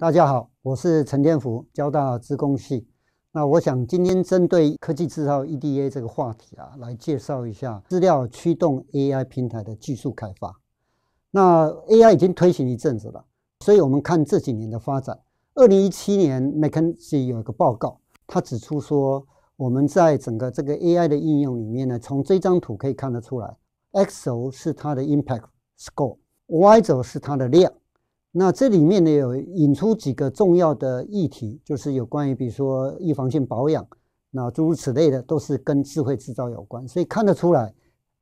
大家好，我是陈天福，交大资工系。那我想今天针对科技制造 EDA 这个话题啊，来介绍一下资料驱动 AI 平台的技术开发。那 AI 已经推行一阵子了，所以我们看这几年的发展。二零一七年 m c k e n i e 有一个报告，它指出说我们在整个这个 AI 的应用里面呢，从这张图可以看得出来，X 轴是它的 Impact Score，Y 轴是它的量。那这里面呢，有引出几个重要的议题，就是有关于比如说预防性保养，那诸如此类的，都是跟智慧制造有关。所以看得出来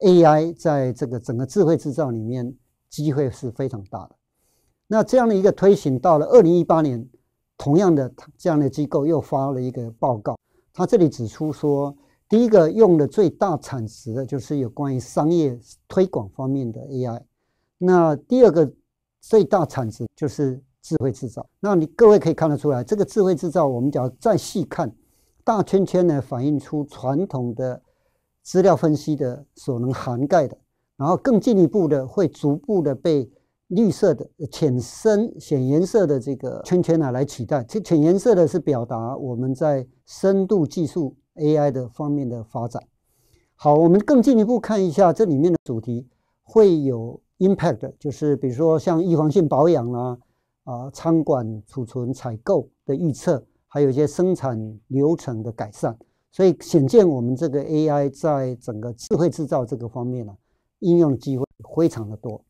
，AI 在这个整个智慧制造里面机会是非常大的。那这样的一个推行到了二零一八年，同样的这样的机构又发了一个报告，他这里指出说，第一个用的最大产值的就是有关于商业推广方面的 AI，那第二个。最大产值就是智慧制造。那你各位可以看得出来，这个智慧制造，我们只要再细看，大圈圈呢反映出传统的资料分析的所能涵盖的，然后更进一步的会逐步的被绿色的浅深浅颜色的这个圈圈呢来取代。这浅颜色的是表达我们在深度技术 AI 的方面的发展。好，我们更进一步看一下这里面的主题会有。Impact 就是比如说像预防性保养啦，啊，仓管、储存、采购的预测，还有一些生产流程的改善，所以显见我们这个 AI 在整个智慧制造这个方面呢，应用机会非常的多。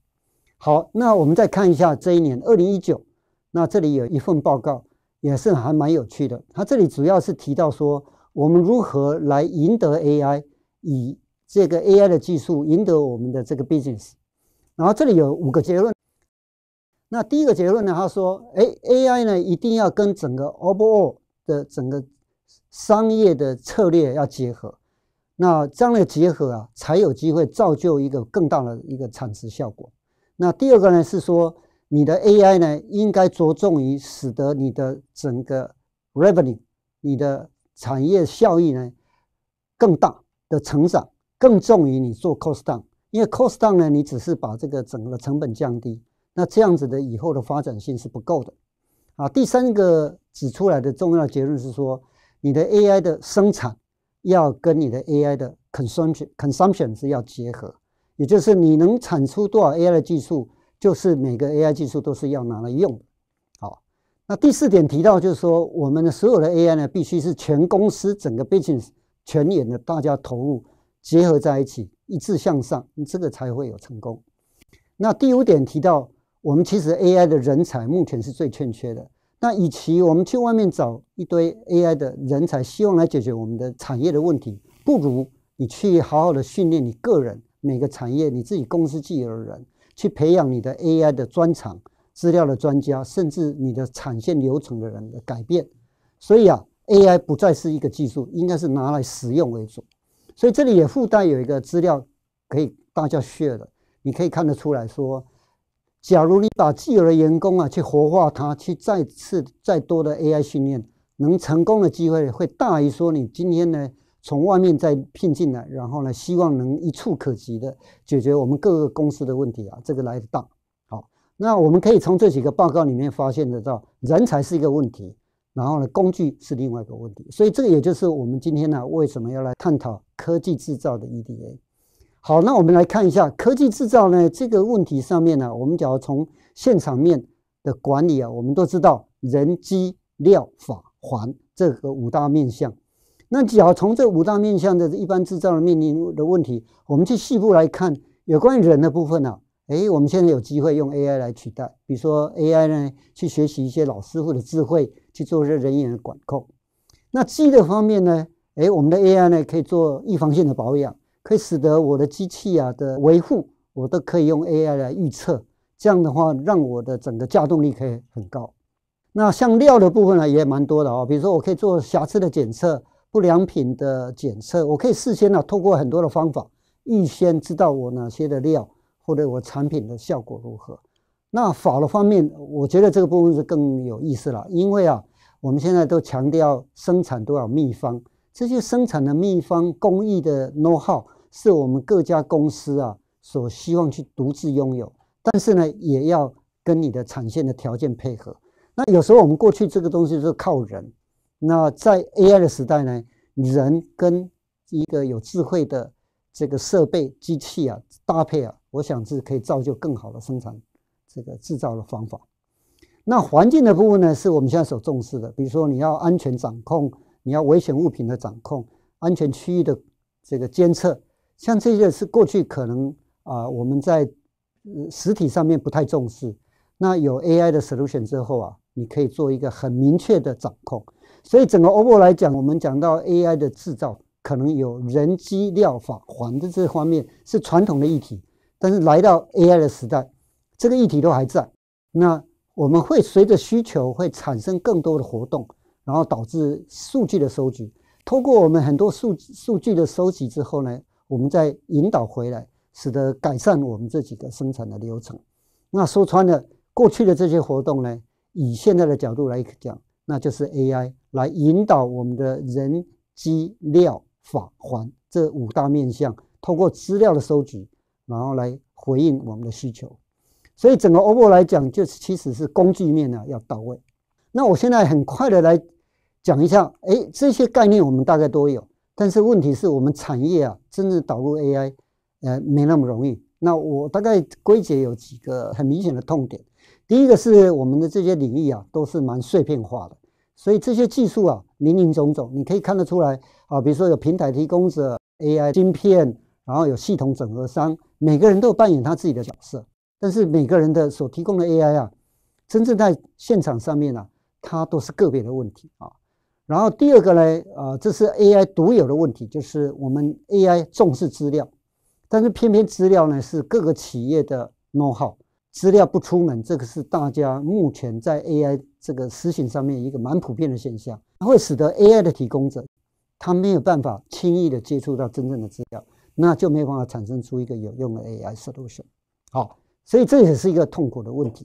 好，那我们再看一下这一年二零一九，那这里有一份报告也是还蛮有趣的，它这里主要是提到说我们如何来赢得 AI，以这个 AI 的技术赢得我们的这个 business。然后这里有五个结论。那第一个结论呢？他说：“哎，AI 呢一定要跟整个 overall 的整个商业的策略要结合。那这样的结合啊，才有机会造就一个更大的一个产值效果。”那第二个呢是说，你的 AI 呢应该着重于使得你的整个 revenue，你的产业效益呢更大的成长，更重于你做 cost down。因为 cost down 呢，你只是把这个整个成本降低，那这样子的以后的发展性是不够的，啊。第三个指出来的重要的结论是说，你的 AI 的生产要跟你的 AI 的 consumption consumption 是要结合，也就是你能产出多少 AI 的技术，就是每个 AI 技术都是要拿来用，好。那第四点提到就是说，我们的所有的 AI 呢，必须是全公司整个 business 全员的大家投入结合在一起。一致向上，你这个才会有成功。那第五点提到，我们其实 AI 的人才目前是最欠缺的。那与其我们去外面找一堆 AI 的人才，希望来解决我们的产业的问题，不如你去好好的训练你个人，每个产业你自己公司既有的人，去培养你的 AI 的专长、资料的专家，甚至你的产线流程的人的改变。所以啊，AI 不再是一个技术，应该是拿来使用为主。所以这里也附带有一个资料，可以大家 share 的。你可以看得出来说，假如你把既有的员工啊去活化他，去再次再多的 AI 训练，能成功的机会会大于说你今天呢从外面再聘进来，然后呢希望能一触可及的解决我们各个公司的问题啊，这个来得大。好，那我们可以从这几个报告里面发现得到，人才是一个问题，然后呢工具是另外一个问题。所以这个也就是我们今天呢为什么要来探讨。科技制造的 EDA，好，那我们来看一下科技制造呢这个问题上面呢，我们只要从现场面的管理啊，我们都知道人机料法环这个五大面向。那只要从这五大面向的一般制造的面临的问题，我们去细部来看有关于人的部分啊，哎，我们现在有机会用 AI 来取代，比如说 AI 呢去学习一些老师傅的智慧，去做一些人员的管控。那机的方面呢？哎，我们的 AI 呢可以做预防性的保养，可以使得我的机器啊的维护，我都可以用 AI 来预测。这样的话，让我的整个驾动力可以很高。那像料的部分呢，也蛮多的哦。比如说，我可以做瑕疵的检测、不良品的检测，我可以事先呢透过很多的方法，预先知道我哪些的料或者我产品的效果如何。那法的方面，我觉得这个部分是更有意思了，因为啊，我们现在都强调生产多少秘方。这些生产的秘方工艺的 k No w how 是我们各家公司啊所希望去独自拥有，但是呢，也要跟你的产线的条件配合。那有时候我们过去这个东西是靠人，那在 AI 的时代呢，人跟一个有智慧的这个设备、机器啊搭配啊，我想是可以造就更好的生产这个制造的方法。那环境的部分呢，是我们现在所重视的，比如说你要安全掌控。你要危险物品的掌控、安全区域的这个监测，像这些是过去可能啊我们在实体上面不太重视。那有 AI 的 solution 之后啊，你可以做一个很明确的掌控。所以整个 Oppo 来讲，我们讲到 AI 的制造，可能有人、机、料、法、环的这方面是传统的议题，但是来到 AI 的时代，这个议题都还在。那我们会随着需求会产生更多的活动。然后导致数据的收集，通过我们很多数数据的收集之后呢，我们再引导回来，使得改善我们这几个生产的流程。那说穿了，过去的这些活动呢，以现在的角度来讲，那就是 AI 来引导我们的人机料法环这五大面向，通过资料的收集，然后来回应我们的需求。所以整个 OPPO 来讲，就是其实是工具面呢要到位。那我现在很快的来。讲一下，哎，这些概念我们大概都有，但是问题是我们产业啊，真正导入 AI，呃，没那么容易。那我大概归结有几个很明显的痛点。第一个是我们的这些领域啊，都是蛮碎片化的，所以这些技术啊，零零总总，你可以看得出来啊，比如说有平台提供者 AI 芯片，然后有系统整合商，每个人都扮演他自己的角色，但是每个人的所提供的 AI 啊，真正在现场上面呢，它都是个别的问题啊。然后第二个呢，呃，这是 AI 独有的问题，就是我们 AI 重视资料，但是偏偏资料呢是各个企业的 know how，资料不出门，这个是大家目前在 AI 这个咨询上面一个蛮普遍的现象，它会使得 AI 的提供者他没有办法轻易的接触到真正的资料，那就没有办法产生出一个有用的 AI solution。好，所以这也是一个痛苦的问题。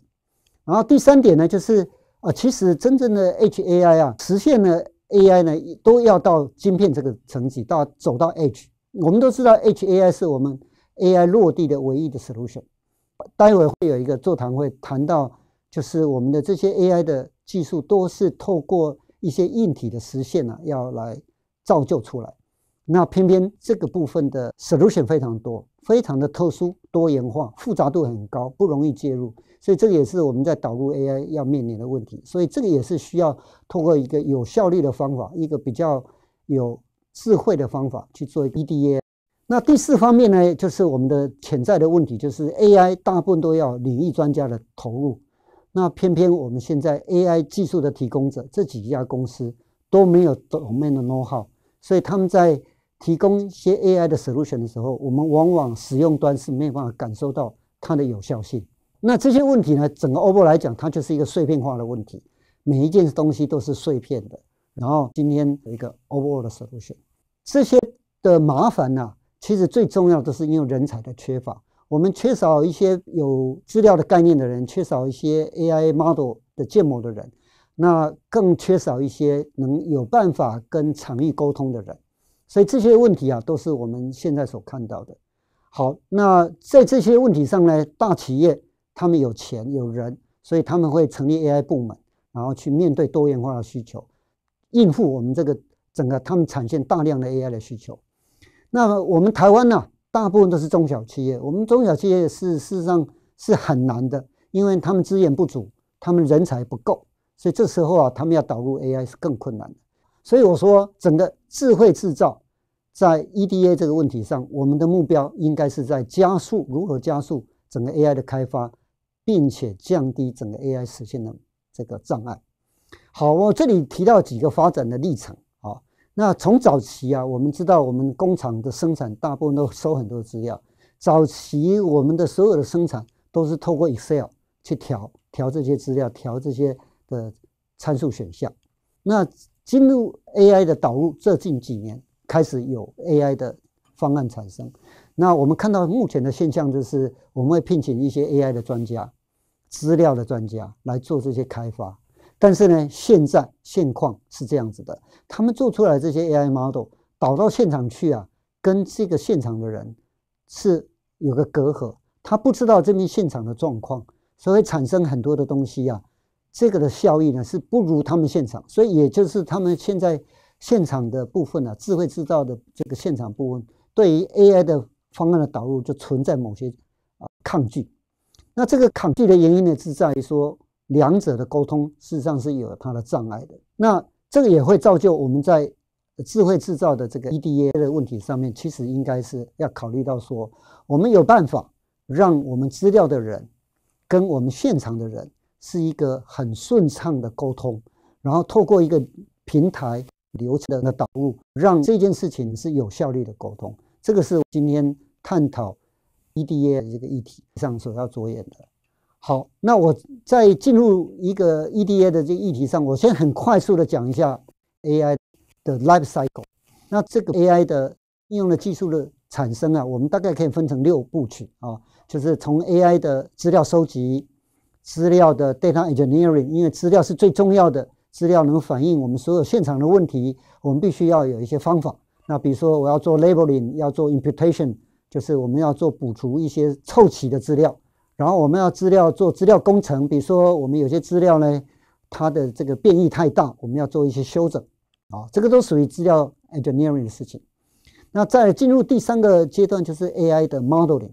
然后第三点呢，就是。啊，其实真正的 HAI 啊，实现了 AI 呢，都要到晶片这个层级，到走到 H。我们都知道 HAI 是我们 AI 落地的唯一的 solution。待会会有一个座谈会谈到，就是我们的这些 AI 的技术都是透过一些硬体的实现呢，要来造就出来。那偏偏这个部分的 solution 非常多，非常的特殊。多元化、复杂度很高，不容易介入，所以这个也是我们在导入 AI 要面临的问题。所以这个也是需要通过一个有效率的方法，一个比较有智慧的方法去做 EDA。那第四方面呢，就是我们的潜在的问题，就是 AI 大部分都要领域专家的投入，那偏偏我们现在 AI 技术的提供者这几家公司都没有我们的 know how，所以他们在。提供一些 AI 的 solution 的时候，我们往往使用端是没有办法感受到它的有效性。那这些问题呢？整个 Oppo 来讲，它就是一个碎片化的问题，每一件东西都是碎片的。然后今天有一个 Oppo 的 solution，这些的麻烦呢，其实最重要的是因为人才的缺乏。我们缺少一些有资料的概念的人，缺少一些 AI model 的建模的人，那更缺少一些能有办法跟场域沟通的人。所以这些问题啊，都是我们现在所看到的。好，那在这些问题上呢，大企业他们有钱有人，所以他们会成立 AI 部门，然后去面对多元化的需求，应付我们这个整个他们产线大量的 AI 的需求。那我们台湾呢，大部分都是中小企业，我们中小企业是事实上是很难的，因为他们资源不足，他们人才不够，所以这时候啊，他们要导入 AI 是更困难。的。所以我说，整个智慧制造在 EDA 这个问题上，我们的目标应该是在加速如何加速整个 AI 的开发，并且降低整个 AI 实现的这个障碍。好，我这里提到几个发展的历程啊。那从早期啊，我们知道我们工厂的生产大部分都收很多资料。早期我们的所有的生产都是透过 Excel 去调调这些资料，调这些的参数选项。那进入 AI 的导入，这近几年开始有 AI 的方案产生。那我们看到目前的现象就是，我们会聘请一些 AI 的专家、资料的专家来做这些开发。但是呢，现在现况是这样子的，他们做出来这些 AI model 导到现场去啊，跟这个现场的人是有个隔阂，他不知道这边现场的状况，所以产生很多的东西啊，这个的效益呢是不如他们现场，所以也就是他们现在现场的部分呢，智慧制造的这个现场部分，对于 AI 的方案的导入就存在某些啊抗拒。那这个抗拒的原因呢，是在于说两者的沟通事实上是有它的障碍的。那这个也会造就我们在智慧制造的这个 EDA 的问题上面，其实应该是要考虑到说，我们有办法让我们资料的人跟我们现场的人。是一个很顺畅的沟通，然后透过一个平台流程的导入，让这件事情是有效率的沟通。这个是今天探讨 EDA 这个议题上所要着眼的。好，那我在进入一个 EDA 的这议题上，我先很快速的讲一下 AI 的 life cycle。那这个 AI 的应用的技术的产生啊，我们大概可以分成六部曲啊，就是从 AI 的资料收集。资料的 data engineering，因为资料是最重要的，资料能反映我们所有现场的问题，我们必须要有一些方法。那比如说，我要做 labeling，要做 imputation，就是我们要做补足一些凑齐的资料，然后我们要资料做资料工程，比如说我们有些资料呢，它的这个变异太大，我们要做一些修整，啊，这个都属于资料 engineering 的事情。那在进入第三个阶段，就是 AI 的 modeling。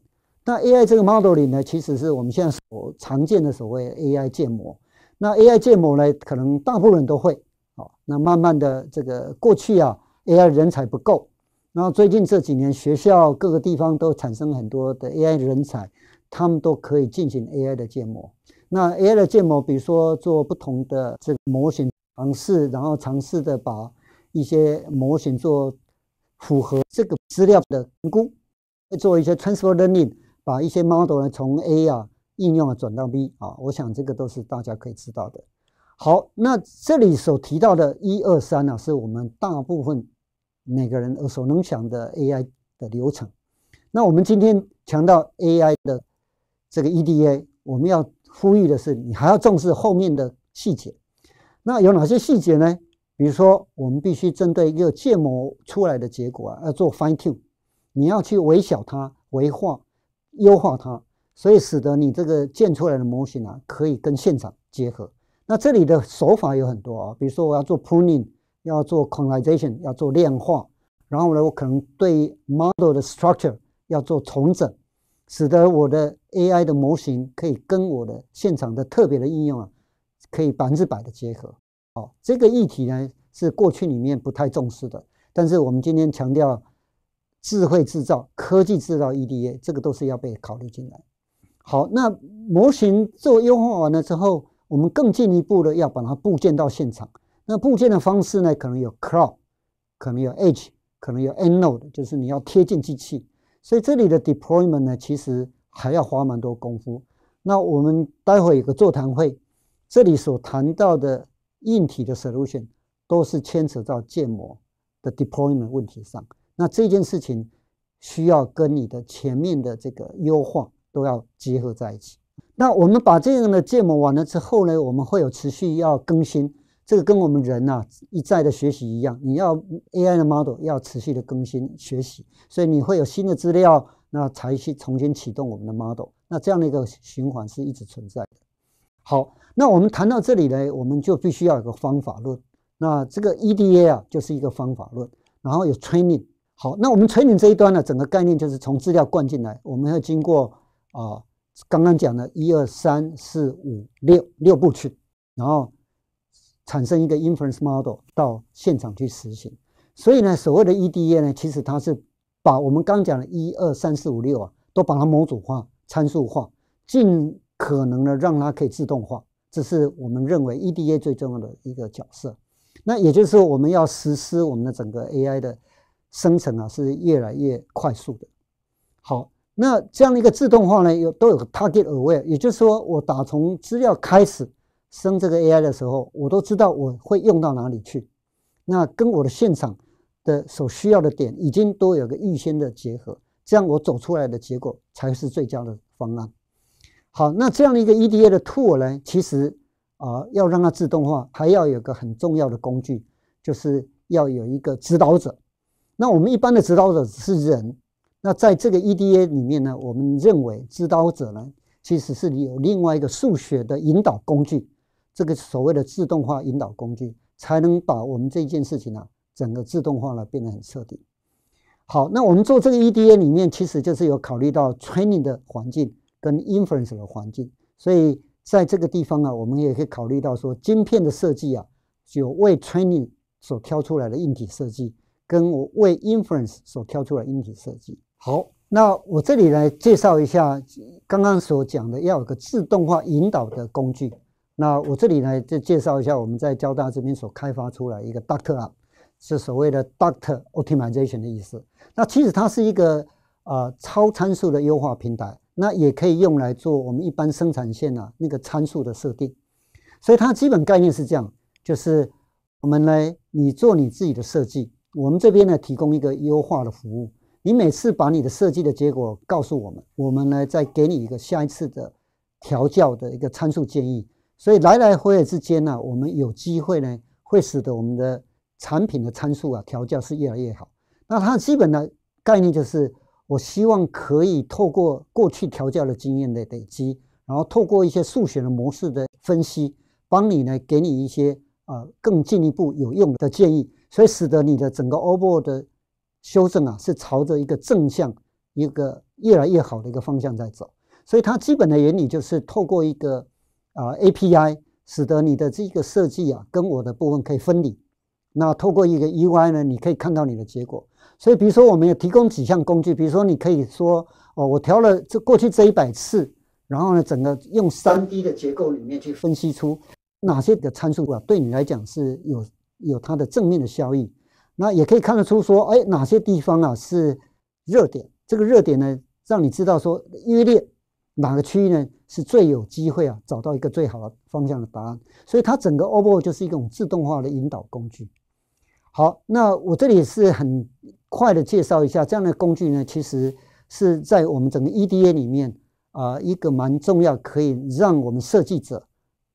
那 A I 这个 model 里呢，其实是我们现在所常见的所谓 A I 建模。那 A I 建模呢，可能大部分人都会。哦，那慢慢的这个过去啊，A I 人才不够，然后最近这几年学校各个地方都产生很多的 A I 人才，他们都可以进行 A I 的建模。那 A I 的建模，比如说做不同的这模型尝试，然后尝试的把一些模型做符合这个资料的评估，做一些 transfer learning。把一些 model 呢从 A 啊应用啊转到 B 啊，我想这个都是大家可以知道的。好，那这里所提到的一二三呢，是我们大部分每个人耳熟能详的 AI 的流程。那我们今天强调 AI 的这个 EDA，我们要呼吁的是，你还要重视后面的细节。那有哪些细节呢？比如说，我们必须针对一个建模出来的结果啊，要做 fine tune，你要去微小它、微化。优化它，所以使得你这个建出来的模型啊，可以跟现场结合。那这里的手法有很多啊，比如说我要做 pruning，要做 c o a n i z a t i o n 要做量化，然后呢，我可能对 model 的 structure 要做重整，使得我的 AI 的模型可以跟我的现场的特别的应用啊，可以百分之百的结合。好，这个议题呢是过去里面不太重视的，但是我们今天强调。智慧制造、科技制造、EDA，这个都是要被考虑进来。好，那模型做优化完了之后，我们更进一步的要把它部件到现场。那部件的方式呢，可能有 Cloud，可能有 Edge，可能有 e e Node，就是你要贴近机器。所以这里的 Deployment 呢，其实还要花蛮多功夫。那我们待会有个座谈会，这里所谈到的硬体的 Solution 都是牵扯到建模的 Deployment 问题上。那这件事情需要跟你的前面的这个优化都要结合在一起。那我们把这样的建模完了之后呢，我们会有持续要更新，这个跟我们人呐一再的学习一样，你要 AI 的 model 要持续的更新学习，所以你会有新的资料，那才去重新启动我们的 model。那这样的一个循环是一直存在的。好，那我们谈到这里呢，我们就必须要有个方法论。那这个 EDA 啊就是一个方法论，然后有 training。好，那我们垂影这一端呢，整个概念就是从资料灌进来，我们要经过啊，刚刚讲的一二三四五六六部曲，然后产生一个 inference model 到现场去实行。所以呢，所谓的 EDA 呢，其实它是把我们刚讲的一二三四五六啊，都把它模组化、参数化，尽可能的让它可以自动化。这是我们认为 EDA 最重要的一个角色。那也就是我们要实施我们的整个 AI 的。生成啊是越来越快速的。好，那这样的一个自动化呢，有都有 target aware，也就是说，我打从资料开始生这个 AI 的时候，我都知道我会用到哪里去。那跟我的现场的所需要的点已经都有个预先的结合，这样我走出来的结果才是最佳的方案。好，那这样的一个 EDA 的 tool 呢，其实啊要让它自动化，还要有个很重要的工具，就是要有一个指导者。那我们一般的指导者是人，那在这个 EDA 里面呢，我们认为指导者呢，其实是有另外一个数学的引导工具，这个所谓的自动化引导工具，才能把我们这件事情呢，整个自动化呢变得很彻底。好，那我们做这个 EDA 里面，其实就是有考虑到 training 的环境跟 inference 的环境，所以在这个地方啊，我们也可以考虑到说，晶片的设计啊，有为 training 所挑出来的硬体设计。跟我为 inference 所挑出来因子设计。好，那我这里来介绍一下刚刚所讲的，要有个自动化引导的工具。那我这里来再介绍一下我们在交大这边所开发出来一个 Doctor Up，是所谓的 Doctor Optimization 的意思。那其实它是一个呃超参数的优化平台，那也可以用来做我们一般生产线啊那个参数的设定。所以它基本概念是这样，就是我们来你做你自己的设计。我们这边呢，提供一个优化的服务。你每次把你的设计的结果告诉我们，我们呢再给你一个下一次的调教的一个参数建议。所以来来回回之间呢，我们有机会呢，会使得我们的产品的参数啊调教是越来越好。那它基本的概念就是，我希望可以透过过去调教的经验的累积，然后透过一些数学的模式的分析，帮你呢给你一些啊更进一步有用的建议。所以使得你的整个 overall 的修正啊，是朝着一个正向、一个越来越好的一个方向在走。所以它基本的原理就是透过一个啊 API，使得你的这个设计啊跟我的部分可以分离。那透过一个 UI 呢，你可以看到你的结果。所以比如说，我们也提供几项工具，比如说你可以说哦，我调了这过去这一百次，然后呢，整个用三 D 的结构里面去分析出哪些的参数啊，对你来讲是有。有它的正面的效应，那也可以看得出说，哎，哪些地方啊是热点？这个热点呢，让你知道说，约列哪个区域呢是最有机会啊，找到一个最好的方向的答案。所以它整个 o v o 就是一种自动化的引导工具。好，那我这里是很快的介绍一下这样的工具呢，其实是在我们整个 EDA 里面啊，一个蛮重要，可以让我们设计者。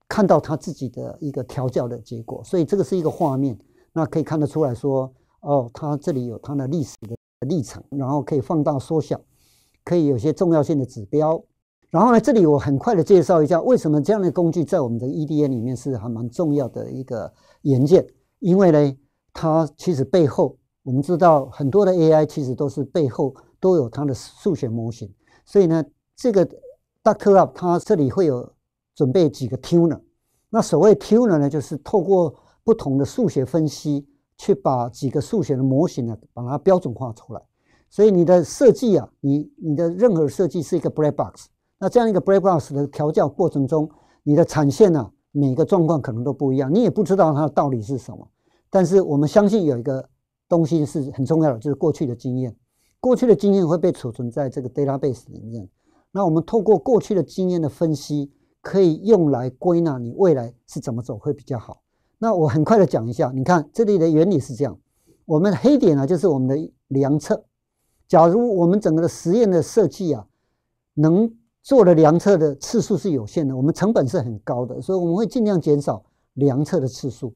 看到他自己的一个调教的结果，所以这个是一个画面。那可以看得出来说，哦，它这里有它的历史的历程，然后可以放大缩小，可以有些重要性的指标。然后呢，这里我很快的介绍一下为什么这样的工具在我们的 E D A 里面是还蛮重要的一个元件，因为呢，它其实背后我们知道很多的 A I 其实都是背后都有它的数学模型，所以呢，这个 d a c u p 它这里会有。准备几个 tuner，那所谓 tuner 呢，就是透过不同的数学分析，去把几个数学的模型呢，把它标准化出来。所以你的设计啊，你你的任何设计是一个 black box。那这样一个 black box 的调教过程中，你的产线呢，每个状况可能都不一样，你也不知道它的道理是什么。但是我们相信有一个东西是很重要的，就是过去的经验。过去的经验会被储存在这个 database 里面。那我们透过过去的经验的分析。可以用来归纳你未来是怎么走会比较好。那我很快的讲一下，你看这里的原理是这样，我们的黑点呢就是我们的量测。假如我们整个的实验的设计啊，能做的量测的次数是有限的，我们成本是很高的，所以我们会尽量减少量测的次数。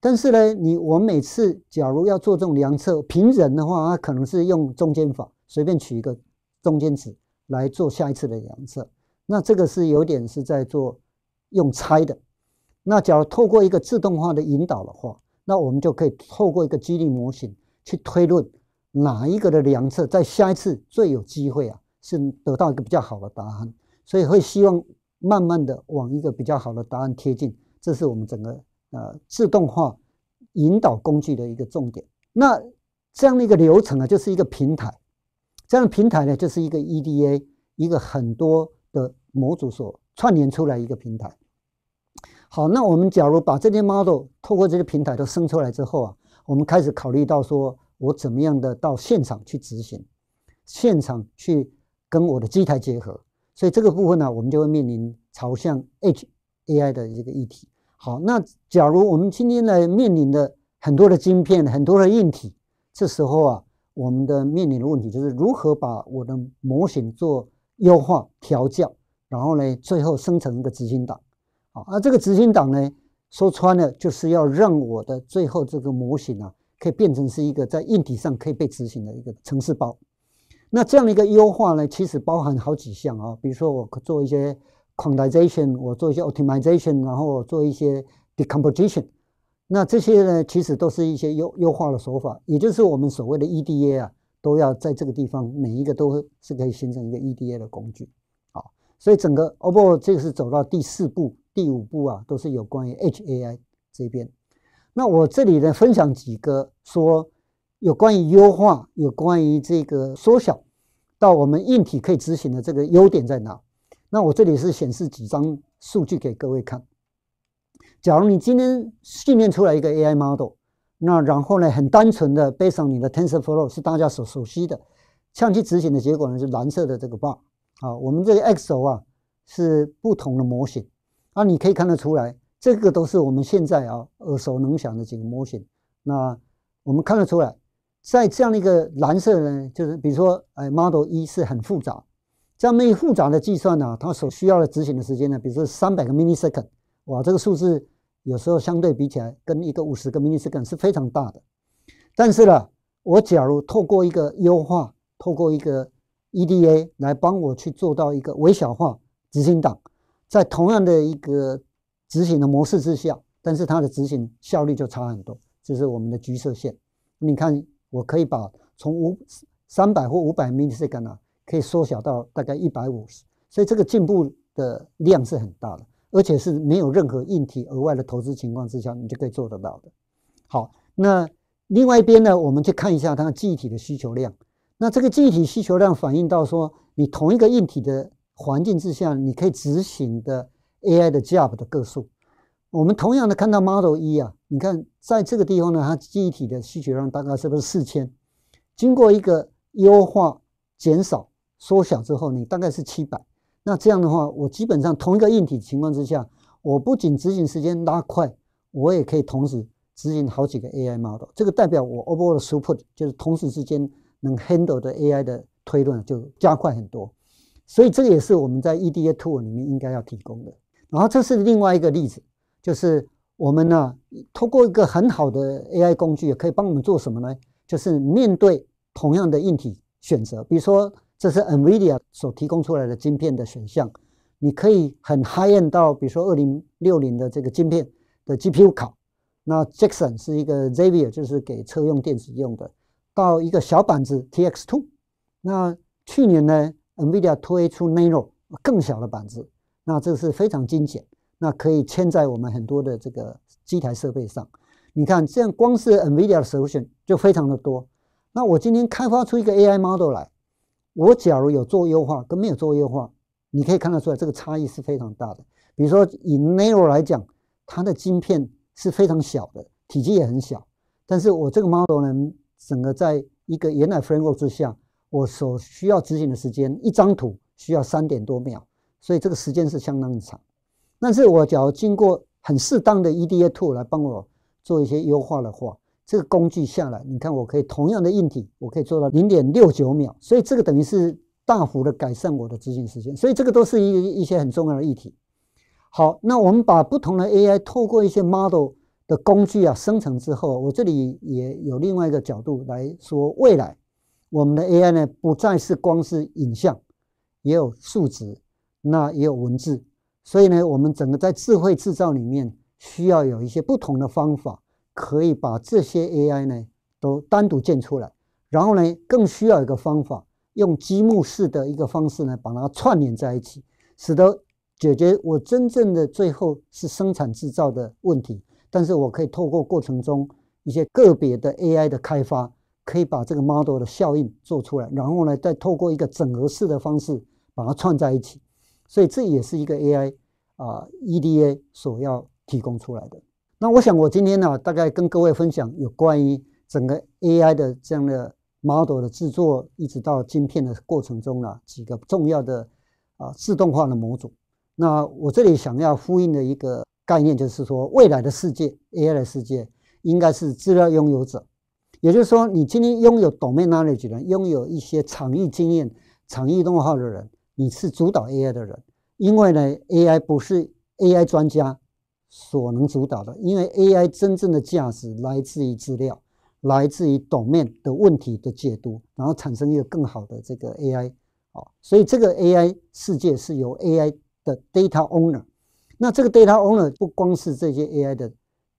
但是呢，你我每次假如要做这种量测，凭人的话，它可能是用中间法，随便取一个中间值来做下一次的量测。那这个是有点是在做用猜的。那假如透过一个自动化的引导的话，那我们就可以透过一个激励模型去推论哪一个的良策在下一次最有机会啊，是得到一个比较好的答案。所以会希望慢慢的往一个比较好的答案贴近。这是我们整个呃自动化引导工具的一个重点。那这样的一个流程啊，就是一个平台。这样的平台呢，就是一个 EDA，一个很多。的模组所串联出来一个平台。好，那我们假如把这些 model 透过这个平台都生出来之后啊，我们开始考虑到说我怎么样的到现场去执行，现场去跟我的机台结合。所以这个部分呢，我们就会面临朝向 H A I 的一个议题。好，那假如我们今天来面临的很多的晶片，很多的硬体，这时候啊，我们的面临的问题就是如何把我的模型做。优化调教，然后呢，最后生成一个执行档，啊，而这个执行档呢，说穿了就是要让我的最后这个模型啊，可以变成是一个在硬体上可以被执行的一个程式包。那这样的一个优化呢，其实包含好几项啊，比如说我做一些 quantization，我做一些 optimization，然后我做一些 decomposition。那这些呢，其实都是一些优优化的手法，也就是我们所谓的 EDA 啊。都要在这个地方，每一个都是可以形成一个 EDA 的工具，好，所以整个 OPPO 这个是走到第四步、第五步啊，都是有关于 HAI 这边。那我这里呢，分享几个说有关于优化、有关于这个缩小到我们硬体可以执行的这个优点在哪？那我这里是显示几张数据给各位看。假如你今天训练出来一个 AI model。那然后呢？很单纯的，背上你的 TensorFlow 是大家所熟悉的。像去执行的结果呢，是蓝色的这个 bar。啊，我们这个 x 轴啊是不同的模型。那你可以看得出来，这个都是我们现在啊耳熟能详的几个模型。那我们看得出来，在这样的一个蓝色呢，就是比如说，哎，Model 一是很复杂。这样没有复杂的计算呢，它所需要的执行的时间呢，比如说三百个 millisecond。哇，这个数字。有时候相对比起来，跟一个五十个 m i i s 密斯根是非常大的。但是呢，我假如透过一个优化，透过一个 EDA 来帮我去做到一个微小化执行档，在同样的一个执行的模式之下，但是它的执行效率就差很多。就是我们的橘色线，你看我可以把从五三百或五百米密斯根啊，可以缩小到大概一百五十，所以这个进步的量是很大的。而且是没有任何硬体额外的投资情况之下，你就可以做得到的。好，那另外一边呢，我们去看一下它的记忆体的需求量。那这个记忆体需求量反映到说，你同一个硬体的环境之下，你可以执行的 AI 的 job 的个数。我们同样的看到 Model 一啊，你看在这个地方呢，它记忆体的需求量大概是不是四千？经过一个优化、减少、缩小之后，你大概是七百。那这样的话，我基本上同一个硬体情况之下，我不仅执行时间拉快，我也可以同时执行好几个 AI model。这个代表我 overall 的 output 就是同时之间能 handle 的 AI 的推论就加快很多。所以这个也是我们在 EDA tool 里面应该要提供的。然后这是另外一个例子，就是我们呢通过一个很好的 AI 工具，可以帮我们做什么呢？就是面对同样的硬体选择，比如说。这是 NVIDIA 所提供出来的晶片的选项，你可以很 high end 到，比如说二零六零的这个晶片的 GPU 卡。那 Jackson 是一个 Zavier，就是给车用电子用的。到一个小板子 TX2。那去年呢，NVIDIA 推出 n a n o 更小的板子，那这是非常精简，那可以嵌在我们很多的这个机台设备上。你看，这样光是 NVIDIA 的首选就非常的多。那我今天开发出一个 AI model 来。我假如有做优化跟没有做优化，你可以看得出来这个差异是非常大的。比如说以 Narrow 来讲，它的晶片是非常小的，体积也很小。但是我这个 model 呢，整个在一个原来 framework 之下，我所需要执行的时间，一张图需要三点多秒，所以这个时间是相当长。但是我只要经过很适当的 EDA tool 来帮我做一些优化的话，这个工具下来，你看我可以同样的硬体，我可以做到零点六九秒，所以这个等于是大幅的改善我的执行时间，所以这个都是一一些很重要的议题。好，那我们把不同的 AI 透过一些 model 的工具啊生成之后，我这里也有另外一个角度来说，未来我们的 AI 呢不再是光是影像，也有数值，那也有文字，所以呢，我们整个在智慧制造里面需要有一些不同的方法。可以把这些 AI 呢都单独建出来，然后呢更需要一个方法，用积木式的一个方式呢把它串联在一起，使得解决我真正的最后是生产制造的问题。但是我可以透过过程中一些个别的 AI 的开发，可以把这个 model 的效应做出来，然后呢再透过一个整合式的方式把它串在一起。所以这也是一个 AI 啊 EDA 所要提供出来的。那我想，我今天呢，大概跟各位分享有关于整个 AI 的这样的 model 的制作，一直到晶片的过程中呢，几个重要的啊自动化的模组。那我这里想要呼应的一个概念，就是说，未来的世界 AI 的世界，应该是资料拥有者，也就是说，你今天拥有 domain knowledge 的人，拥有一些场域经验、场域动画的人，你是主导 AI 的人，因为呢，AI 不是 AI 专家。所能主导的，因为 AI 真正的价值来自于资料，来自于 domain 的问题的解读，然后产生一个更好的这个 AI 哦，所以这个 AI 世界是由 AI 的 data owner，那这个 data owner 不光是这些 AI 的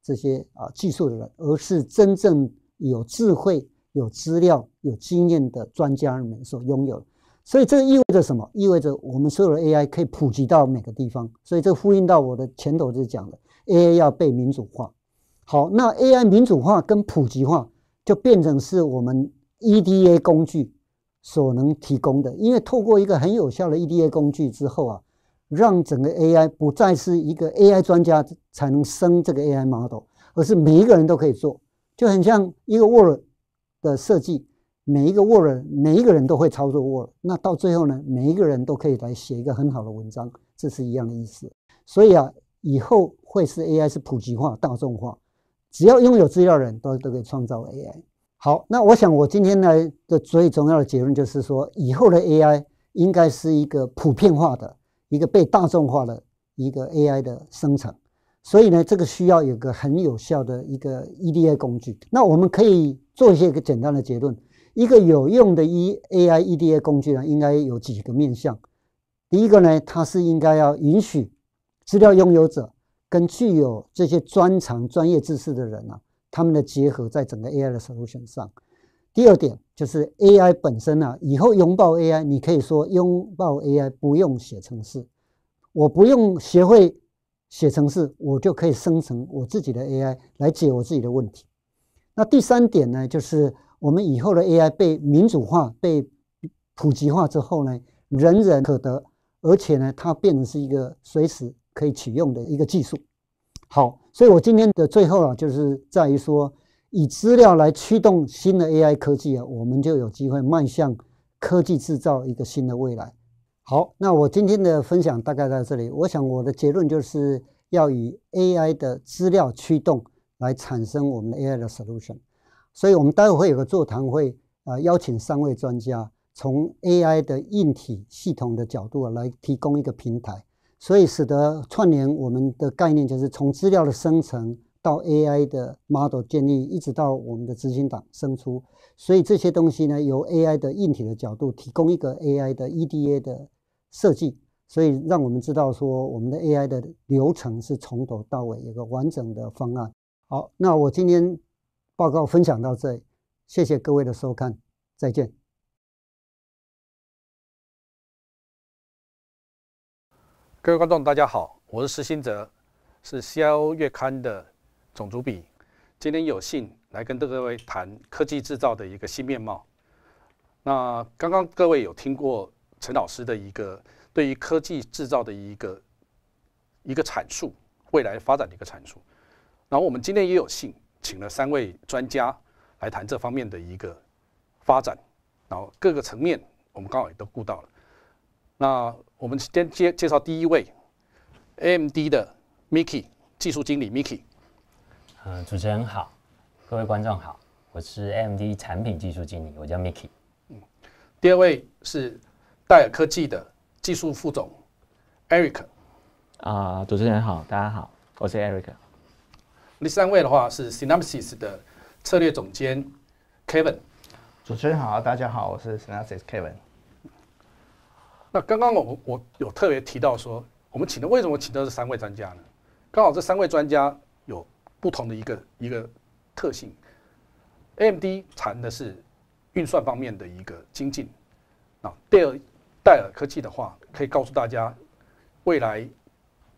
这些啊技术的人，而是真正有智慧、有资料、有经验的专家们所拥有。所以这个意味着什么？意味着我们所有的 AI 可以普及到每个地方。所以这呼应到我的前头就讲了。A I 要被民主化，好，那 A I 民主化跟普及化就变成是我们 E D A 工具所能提供的。因为透过一个很有效的 E D A 工具之后啊，让整个 A I 不再是一个 A I 专家才能生这个 A I model，而是每一个人都可以做，就很像一个 Word 的设计，每一个 Word，每一个人都会操作 Word。那到最后呢，每一个人都可以来写一个很好的文章，这是一样的意思。所以啊。以后会是 AI 是普及化、大众化，只要拥有资料的人都都可以创造 AI。好，那我想我今天来的最重要的结论就是说，以后的 AI 应该是一个普遍化的一个被大众化的一个 AI 的生成。所以呢，这个需要有个很有效的一个 EDA 工具。那我们可以做一些个简单的结论，一个有用的 E AI EDA 工具呢，应该有几个面向。第一个呢，它是应该要允许。资料拥有者跟具有这些专长、专业知识的人啊，他们的结合在整个 AI 的 solution 上。第二点就是 AI 本身啊，以后拥抱 AI，你可以说拥抱 AI，不用写程式，我不用学会写程式，我就可以生成我自己的 AI 来解我自己的问题。那第三点呢，就是我们以后的 AI 被民主化、被普及化之后呢，人人可得，而且呢，它变成是一个随时。可以启用的一个技术，好，所以我今天的最后啊，就是在于说，以资料来驱动新的 AI 科技啊，我们就有机会迈向科技制造一个新的未来。好，那我今天的分享大概在这里，我想我的结论就是要以 AI 的资料驱动来产生我们的 AI 的 solution。所以，我们待会会有个座谈会啊，邀请三位专家从 AI 的硬体系统的角度来提供一个平台。所以使得串联我们的概念就是从资料的生成到 AI 的 model 建立，一直到我们的执行党生出。所以这些东西呢，由 AI 的硬体的角度提供一个 AI 的 EDA 的设计，所以让我们知道说我们的 AI 的流程是从头到尾一个完整的方案。好，那我今天报告分享到这，谢谢各位的收看，再见。各位观众，大家好，我是施新哲，是 CIO 月刊的总主笔。今天有幸来跟各位谈科技制造的一个新面貌。那刚刚各位有听过陈老师的一个对于科技制造的一个一个阐述，未来发展的一个阐述。然后我们今天也有幸请了三位专家来谈这方面的一个发展，然后各个层面我们刚好也都顾到了。那。我们先接介绍第一位，AMD 的 Micky 技术经理 Micky。嗯，主持人好，各位观众好，我是 AMD 产品技术经理，我叫 Micky。嗯，第二位是戴尔科技的技术副总 Eric。啊，主持人好，大家好，我是 Eric。第三位的话是 Synapses 的策略总监 Kevin。主持人好，大家好，我是 Synapses Kevin。那刚刚我我有特别提到说，我们请的为什么请到这三位专家呢？刚好这三位专家有不同的一个一个特性。AMD 谈的是运算方面的一个精进。啊，戴尔戴尔科技的话，可以告诉大家未来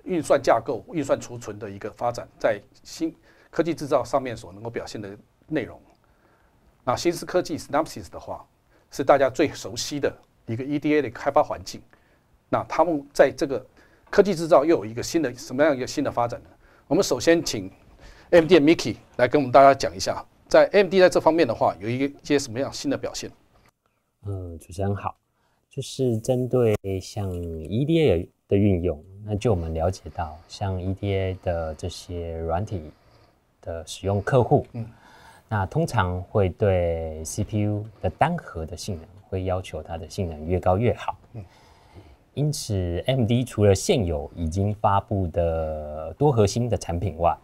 运算架构、运算储存的一个发展，在新科技制造上面所能够表现的内容。那新思科技 s n a p s e s 的话，是大家最熟悉的。一个 EDA 的开发环境，那他们在这个科技制造又有一个新的什么样一个新的发展呢？我们首先请 MD Mickey 来跟我们大家讲一下，在 MD 在这方面的话，有一些什么样新的表现？嗯，主持人好，就是针对像 EDA 的运用，那就我们了解到，像 EDA 的这些软体的使用客户，嗯，那通常会对 CPU 的单核的性能。会要求它的性能越高越好。嗯，因此，M D 除了现有已经发布的多核心的产品外，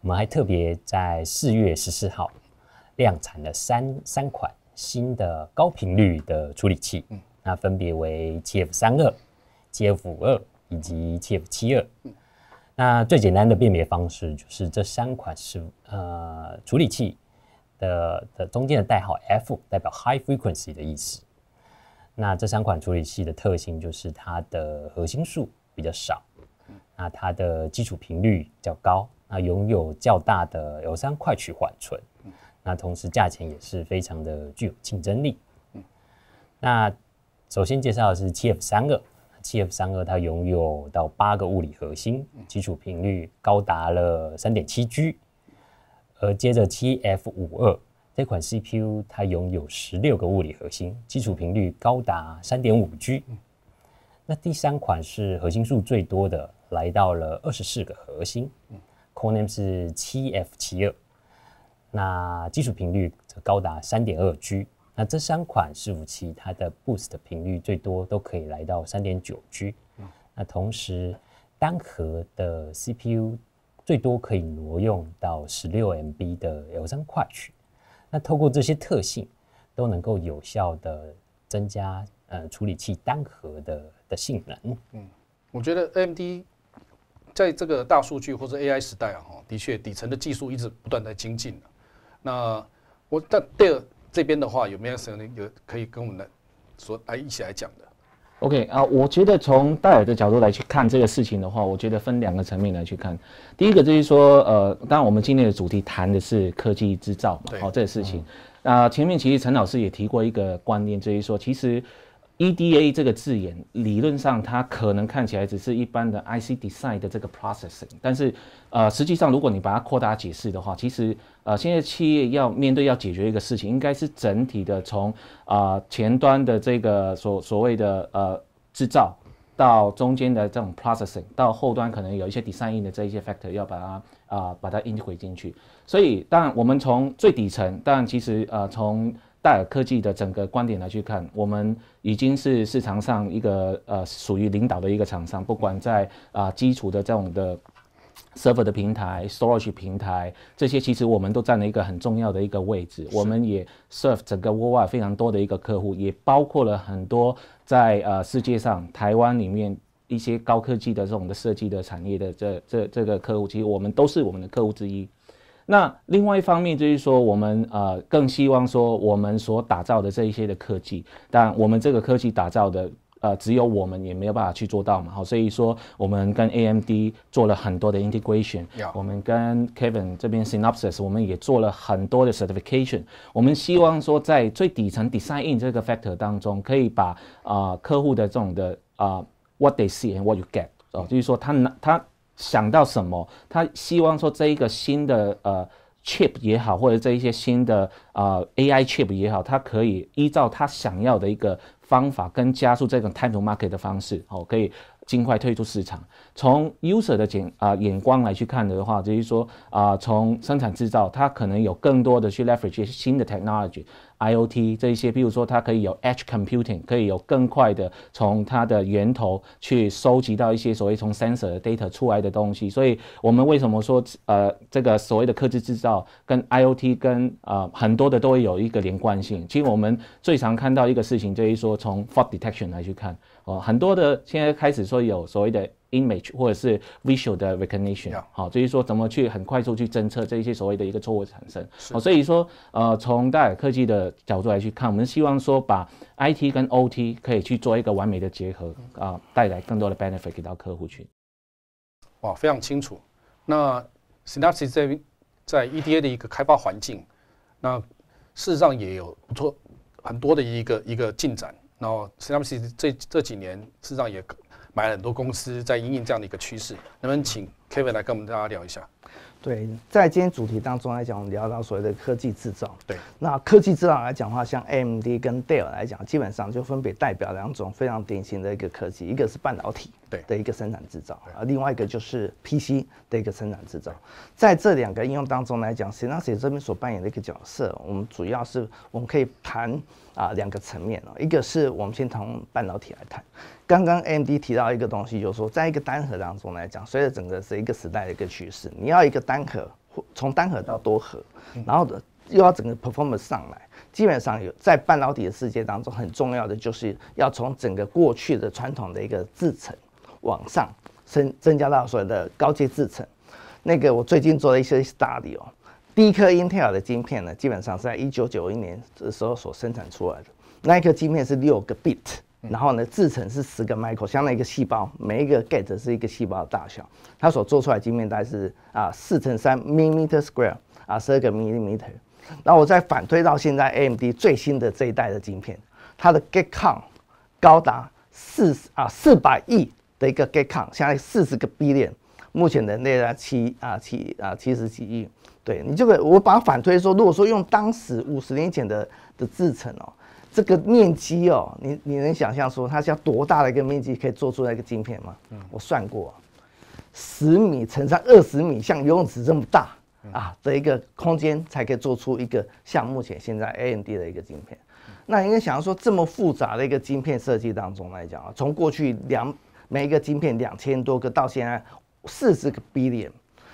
我们还特别在四月十四号量产了三三款新的高频率的处理器。嗯，那分别为 t F 三二、t F 五二以及 t F 七二。那最简单的辨别方式就是这三款是呃处理器。的的中间的代号 F 代表 High Frequency 的意思。那这三款处理器的特性就是它的核心数比较少，那它的基础频率较高，那拥有较大的有三块取缓存，那同时价钱也是非常的具有竞争力。那首先介绍的是七 F 三二，七 F 三二它拥有到八个物理核心，基础频率高达了三点七 G。而接着，七 F 五二这款 CPU 它拥有十六个物理核心，基础频率高达三点五 G。那第三款是核心数最多的，来到了二十四个核心，Core Name 是七 F 七二，那基础频率则高达三点二 G。那这三款服器它的 Boost 的频率最多都可以来到三点九 G。那同时单核的 CPU。最多可以挪用到十六 MB 的 L3 快取，那透过这些特性，都能够有效的增加呃处理器单核的的性能。嗯，我觉得 AMD 在这个大数据或者 AI 时代啊，哈，的确底层的技术一直不断在精进那我在戴这边的话，有没有什么有可以跟我们来说来一起来讲的？OK 啊，我觉得从戴尔的角度来去看这个事情的话，我觉得分两个层面来去看。第一个就是说，呃，当然我们今天的主题谈的是科技制造嘛，好这个事情。那前面其实陈老师也提过一个观念，就是说，其实 EDA 这个字眼，理论上它可能看起来只是一般的 IC design 的这个 processing，但是呃，实际上如果你把它扩大解释的话，其实。呃，现在企业要面对要解决一个事情，应该是整体的从啊前端的这个所所谓的呃制造，到中间的这种 processing，到后端可能有一些 design 的这一些 factor，要把它啊把它 i n c 进去。所以，当然我们从最底层，但其实呃从戴尔科技的整个观点来去看，我们已经是市场上一个呃属于领导的一个厂商，不管在啊基础的这种的。Server 的平台、Storage 平台，这些其实我们都占了一个很重要的一个位置。我们也 serve 整个 World 非常多的一个客户，也包括了很多在呃世界上、台湾里面一些高科技的这种的设计的产业的这这这个客户，其实我们都是我们的客户之一。那另外一方面就是说，我们呃更希望说我们所打造的这一些的科技，但我们这个科技打造的。呃，只有我们也没有办法去做到嘛，好，所以说我们跟 AMD 做了很多的 integration，我们跟 Kevin 这边 Synopsis，我们也做了很多的 certification。我们希望说，在最底层 design 这个 factor 当中，可以把啊客户的这种的啊 what they see and what you get 哦，就是说他他想到什么，他希望说这一个新的呃 chip 也好，或者这一些新的啊 AI chip 也好，它可以依照他想要的一个。方法跟加速这种 time to market 的方式，好，可以尽快退出市场。从 user 的见啊眼光来去看的话，就是说啊，从生产制造，它可能有更多的去 leverage 新的 technology。IOT 这一些，譬如说，它可以有 Edge Computing，可以有更快的从它的源头去收集到一些所谓从 Sensor Data 出来的东西。所以，我们为什么说，呃，这个所谓的科技制造跟 IOT 跟呃很多的都会有一个连贯性。其实我们最常看到一个事情，就是说从 Fault Detection 来去看，哦，很多的现在开始说有所谓的。image 或者是 visual 的 recognition，好，至于说怎么去很快速去侦测这一些所谓的一个错误产生，好，所以说呃，从戴尔科技的角度来去看，我们希望说把 IT 跟 OT 可以去做一个完美的结合啊，带来更多的 benefit 给到客户去。哇，非常清楚。那 s y n a p s y 在在 EDA 的一个开发环境，那事实上也有不错很多的一个一个进展。然后 s y n a p s y 这这几年事实上也。买了很多公司在应应这样的一个趋势，能不能请 Kevin 来跟我们大家聊一下。对，在今天主题当中来讲，我们聊到所谓的科技制造。对，那科技制造来讲的话，像 AMD 跟 Dell 来讲，基本上就分别代表两种非常典型的一个科技，一个是半导体。的一个生产制造啊，另外一个就是 PC 的一个生产制造，在这两个应用当中来讲，谁拿谁这边所扮演的一个角色，我们主要是我们可以谈啊两个层面哦，一个是我们先从半导体来谈，刚刚 AMD 提到一个东西，就是说在一个单核当中来讲，随着整个是一个时代的一个趋势，你要一个单核或从单核到多核，然后又要整个 performance 上来，基本上有在半导体的世界当中很重要的就是要从整个过去的传统的一个制成。往上升，增加到所谓的高阶制程。那个我最近做了一些 study 哦，第一颗 Intel 的晶片呢，基本上是在一九九一年的时候所生产出来的。那一颗晶片是六个 bit，然后呢，制程是十个 micro，相当于一个细胞，每一个 gate 是一个细胞的大小。它所做出来的晶片大概是啊四乘三 millimeter square 啊十二个 millimeter。那我再反推到现在 AMD 最新的这一代的晶片，它的 gate count 高达四啊四百亿。的一个盖抗，现在四十个 B 点，目前人类呢七啊七啊七十几亿，对你这个，我把它反推说，如果说用当时五十年前的的制程哦，这个面积哦，你你能想象说它是要多大的一个面积可以做出来一个晶片吗？嗯，我算过，十米乘上二十米，像游泳池这么大啊，的一个空间才可以做出一个像目前现在 A M D 的一个晶片，那应该想要说这么复杂的一个晶片设计当中来讲啊，从过去两。每一个晶片两千多个，到现在四十个 billion。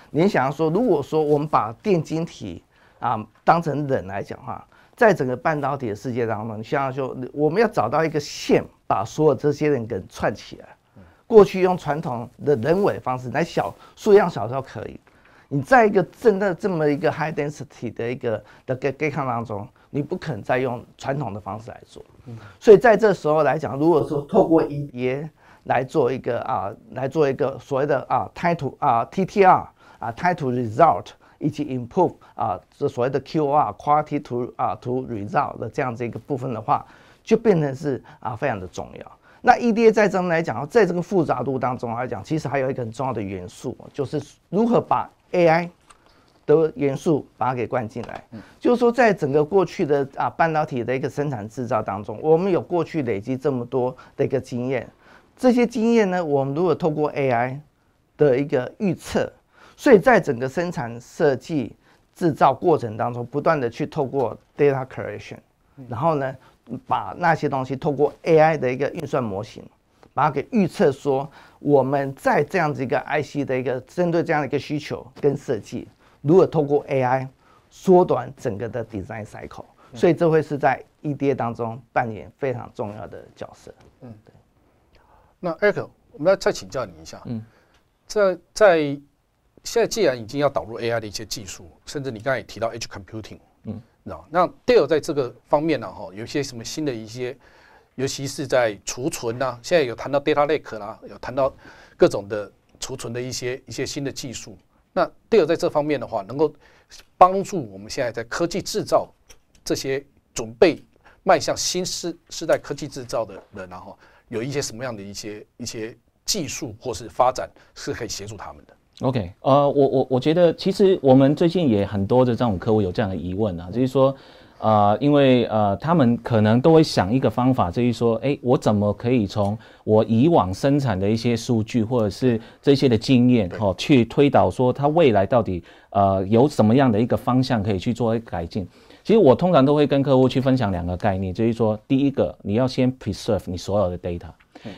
你想要说，如果说我们把电晶体啊当成人来讲哈，在整个半导体的世界当中，你想要说，我们要找到一个线，把所有这些人给串起来。过去用传统的人为方式来小数量小都时候可以，你在一个真的这么一个 high density 的一个的 gate g a t 当中，你不肯再用传统的方式来做。所以在这时候来讲，如果说透过一叠。来做一个啊，来做一个所谓的啊，title 啊，T T R 啊，title result 以及 improve 啊，这所谓的 Q O R quality to 啊，to result 的这样子一个部分的话，就变成是啊，非常的重要。那 EDA 在这们来讲，在这个复杂度当中来讲，其实还有一个很重要的元素，就是如何把 AI 的元素把它给灌进来。就是说，在整个过去的啊，半导体的一个生产制造当中，我们有过去累积这么多的一个经验。这些经验呢，我们如果透过 AI 的一个预测，所以在整个生产、设计、制造过程当中，不断的去透过 data creation，然后呢，把那些东西透过 AI 的一个运算模型，把它给预测说，我们在这样子一个 IC 的一个针对这样的一个需求跟设计，如果透过 AI 缩短整个的 design cycle，所以这会是在 EDA 当中扮演非常重要的角色。嗯，对。那 Eric，我们要再请教你一下。嗯，在在现在既然已经要导入 AI 的一些技术，甚至你刚才也提到 H computing，嗯，知道那 d a l e 在这个方面呢，哈，有一些什么新的一些，尤其是在储存呐，现在有谈到 data lake 啦，有谈到各种的储存的一些一些新的技术。那 d a l e 在这方面的话，能够帮助我们现在在科技制造这些准备迈向新世时代科技制造的人，然后。有一些什么样的一些一些技术或是发展是可以协助他们的。OK，呃，我我我觉得其实我们最近也很多的这种客户有这样的疑问啊，就是说，呃，因为呃，他们可能都会想一个方法，就是说，哎，我怎么可以从我以往生产的一些数据或者是这些的经验哦去推导说他未来到底呃有什么样的一个方向可以去做一个改进。其实我通常都会跟客户去分享两个概念，就是说，第一个你要先 preserve 你所有的 data，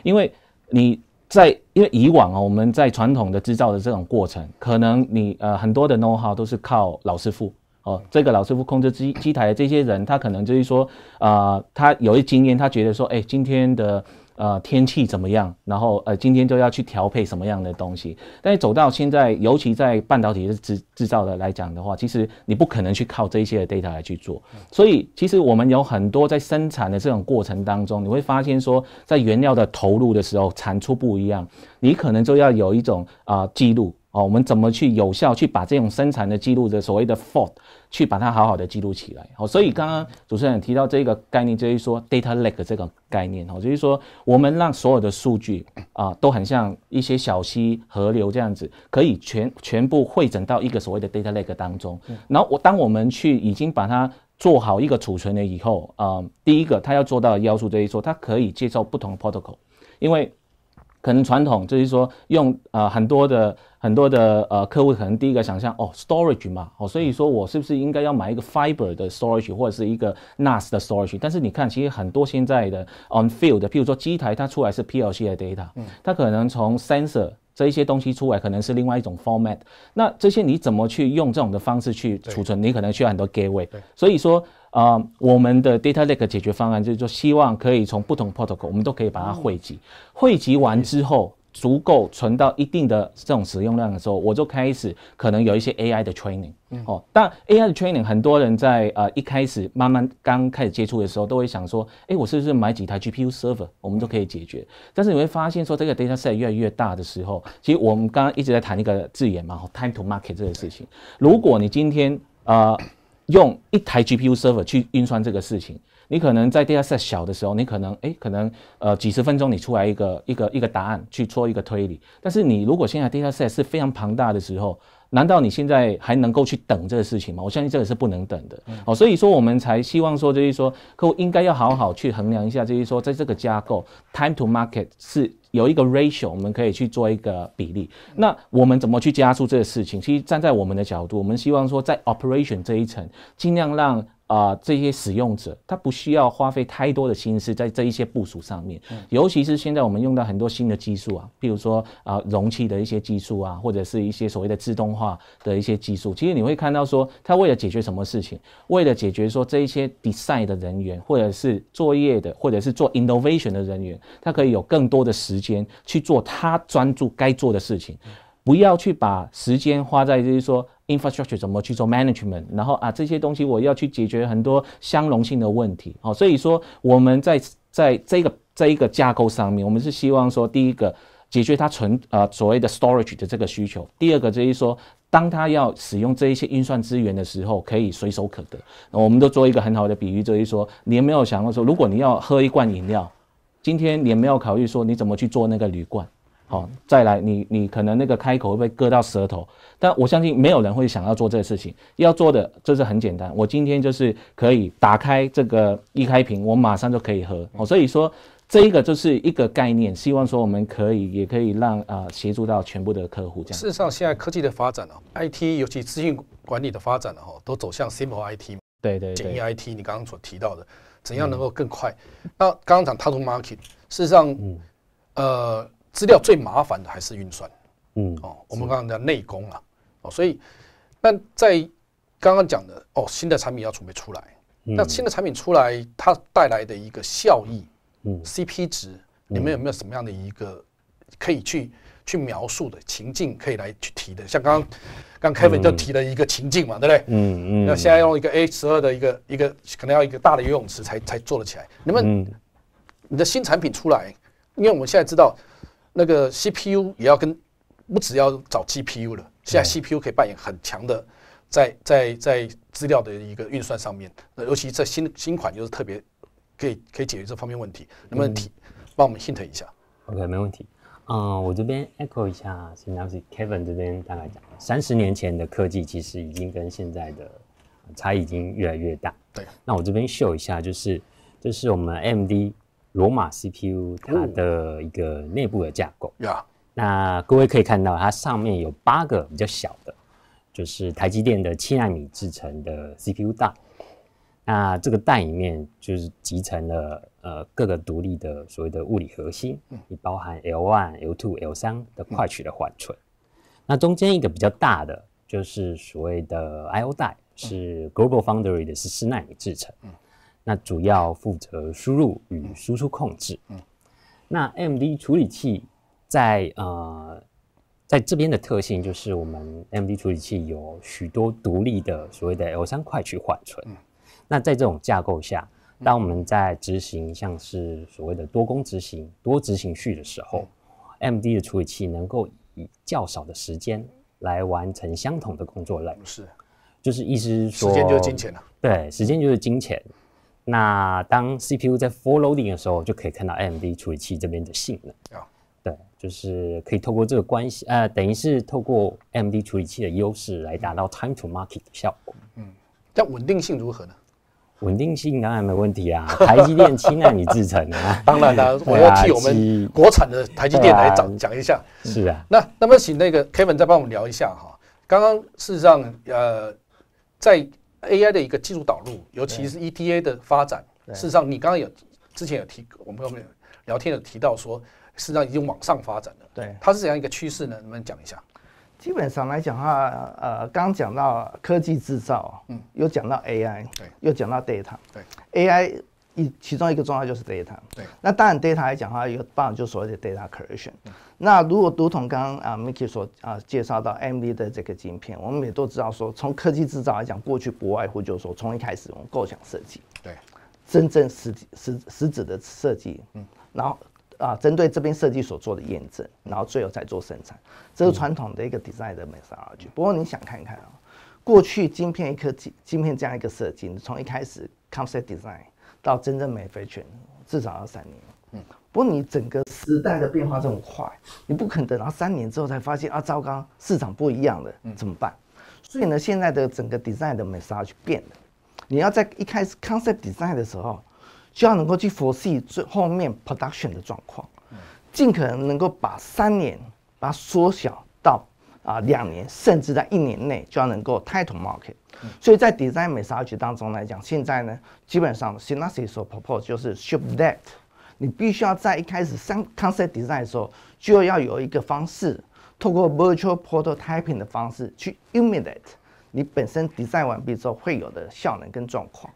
因为你在因为以往啊、我们在传统的制造的这种过程，可能你呃很多的 know how 都是靠老师傅哦，这个老师傅控制机机台的这些人，他可能就是说，呃，他有一经验，他觉得说，哎，今天的。呃，天气怎么样？然后呃，今天就要去调配什么样的东西？但是走到现在，尤其在半导体制制造的来讲的话，其实你不可能去靠这些 data 来去做。所以，其实我们有很多在生产的这种过程当中，你会发现说，在原料的投入的时候，产出不一样，你可能就要有一种啊记录。哦，我们怎么去有效去把这种生产的记录的所谓的 fault 去把它好好的记录起来？哦，所以刚刚主持人提到这个概念，就是说 data lake 这个概念哦，就是说我们让所有的数据啊都很像一些小溪河流这样子，可以全全部汇整到一个所谓的 data lake 当中。然后我当我们去已经把它做好一个储存了以后啊，第一个它要做到要素，就是说它可以接受不同的 protocol，因为。可能传统就是说用呃很多的很多的呃客户可能第一个想象哦 storage 嘛哦，所以说我是不是应该要买一个 fiber 的 storage 或者是一个 nas 的 storage？但是你看，其实很多现在的 on field 的，譬如说机台它出来是 plc 的 data，它可能从 sensor 这一些东西出来可能是另外一种 format，那这些你怎么去用这种的方式去储存？你可能需要很多 gateway，所以说。啊，我们的 data lake 解决方案就是说，希望可以从不同 protocol，我们都可以把它汇集。汇集完之后，足够存到一定的这种使用量的时候，我就开始可能有一些 AI 的 training。哦，但 AI 的 training 很多人在呃一开始慢慢刚开始接触的时候，都会想说，哎，我是不是买几台 GPU server，我们都可以解决？但是你会发现说，这个 data set 越来越大的时候，其实我们刚刚一直在谈一个字眼嘛，哈，time to market 这个事情。如果你今天呃。用一台 GPU server 去运算这个事情，你可能在 data set 小的时候，你可能哎，可能呃几十分钟你出来一个一个一个答案去做一个推理。但是你如果现在 data set 是非常庞大的时候，难道你现在还能够去等这个事情吗？我相信这个是不能等的。哦，所以说我们才希望说，就是说客户应该要好好去衡量一下，就是说在这个架构 time to market 是。有一个 ratio，我们可以去做一个比例。那我们怎么去加速这个事情？其实站在我们的角度，我们希望说在 operation 这一层，尽量让。啊，这些使用者他不需要花费太多的心思在这一些部署上面，尤其是现在我们用到很多新的技术啊，比如说啊容器的一些技术啊，或者是一些所谓的自动化的一些技术，其实你会看到说，他为了解决什么事情，为了解决说这一些 design 的人员，或者是作业的，或者是做 innovation 的人员，他可以有更多的时间去做他专注该做的事情。不要去把时间花在就是说 infrastructure 怎么去做 management，然后啊这些东西我要去解决很多相容性的问题。好，所以说我们在在这个这一个架构上面，我们是希望说，第一个解决它存呃所谓的 storage 的这个需求，第二个就是说，当他要使用这一些运算资源的时候，可以随手可得。我们都做一个很好的比喻，就是说，你没有想过说，如果你要喝一罐饮料，今天你没有考虑说你怎么去做那个铝罐。哦，再来你你可能那个开口会被割到舌头，但我相信没有人会想要做这个事情。要做的就是很简单，我今天就是可以打开这个一开瓶，我马上就可以喝。哦，所以说这一个就是一个概念，希望说我们可以也可以让啊协助到全部的客户这样。事实上，现在科技的发展啊，IT 尤其资讯管理的发展哦，哈，都走向 simple IT，对对简易 IT。你刚刚所提到的，怎样能够更快？那刚刚讲 t o t a market，事实上，呃。资料最麻烦的还是运算，嗯哦，我们刚刚讲内功啊，哦，所以那在刚刚讲的哦，新的产品要准备出来，那新的产品出来，它带来的一个效益，嗯，C P 值，你们有没有什么样的一个可以去去描述的情境可以来去提的？像刚刚刚 Kevin 就提了一个情境嘛，对不对？嗯嗯。那现在用一个 A 十二的一个一个，可能要一个大的游泳池才才做得起来。你们你的新产品出来，因为我们现在知道。那个 CPU 也要跟，不只要找 GPU 了，现在 CPU 可以扮演很强的，在在在资料的一个运算上面，那尤其在新新款就是特别可以可以解决这方面问题。没问题，帮我们 h i n t 一下。OK，没问题。嗯，我这边 echo 一下，现在是 Kevin 这边大概讲，三十年前的科技其实已经跟现在的差异已经越来越大。对。那我这边秀一下，就是就是我们 MD。罗马 CPU 它的一个内部的架构，那各位可以看到，它上面有八个比较小的，就是台积电的七纳米制成的 CPU 带。那这个带里面就是集成了呃各个独立的所谓的物理核心，也包含 L one、L two、L 三的快取的缓存。那中间一个比较大的就是所谓的 IO 带，是 Global Foundry 的，是四纳米制成。那主要负责输入与输出控制。嗯，那 MD 处理器在呃在这边的特性就是，我们 MD 处理器有许多独立的所谓的 L 三块去缓存。嗯。那在这种架构下，当我们在执行像是所谓的多工执行、多执行序的时候，MD 的处理器能够以较少的时间来完成相同的工作量。是。就是意思是说。时间就是金钱啊。对，时间就是金钱。那当 CPU 在 f u r l o a d i n g 的时候，就可以看到 AMD 处理器这边的性能。有对，就是可以透过这个关系，呃，等于是透过 AMD 处理器的优势来达到 time to market 的效果。嗯，但稳定性如何呢？稳定性当然没问题啊，台积电亲爱你制成的。当然啦，我要替我们国产的台积电来讲讲一下。是啊，那那么请那个 Kevin 再帮我们聊一下哈。刚刚事实上，呃，在 AI 的一个技术导入，尤其是 EDA 的发展，事实上，你刚刚有之前有提，我们后面聊天有提到说，事实上已经往上发展了。对，它是怎样一个趋势呢？能不能讲一下？基本上来讲的话，呃，刚讲到科技制造，嗯，有讲到 AI，又讲到 data，对 AI。一其中一个重要就是 data，对。那当然 data 来讲的话，一个办法就所谓的 data c o r r e a t i o n 那如果读统刚刚啊，Mickey 所啊介绍到 AMD 的这个晶片，我们也都知道说，从科技制造来讲，过去不外乎就是说，从一开始我们构想设计，对，真正实实实质的设计，嗯，然后啊，针对这边设计所做的验证，然后最后再做生产，这是传统的一个 design 的美沙逻辑。不过你想看看啊，过去晶片一颗晶晶片这样一个设计，从一开始 concept design。到真正美肥犬，至少要三年。嗯，不过你整个时代的变化这么快，你不可能等到三年之后才发现啊，糟糕，市场不一样了，怎么办？所以呢，现在的整个 design 的美是要去变的。你要在一开始 concept design 的时候，就要能够去佛系最后面 production 的状况，尽可能能够把三年把它缩小到。啊，两年甚至在一年内就要能够 title market，所以在 design 美 e 当中来讲，现在呢，基本上 Sinasi 所 propose 就是 s h i p that，你必须要在一开始三 concept design 的时候就要有一个方式，透过 virtual prototyping 的方式去 imulate 你本身 design 完毕之后会有的效能跟状况，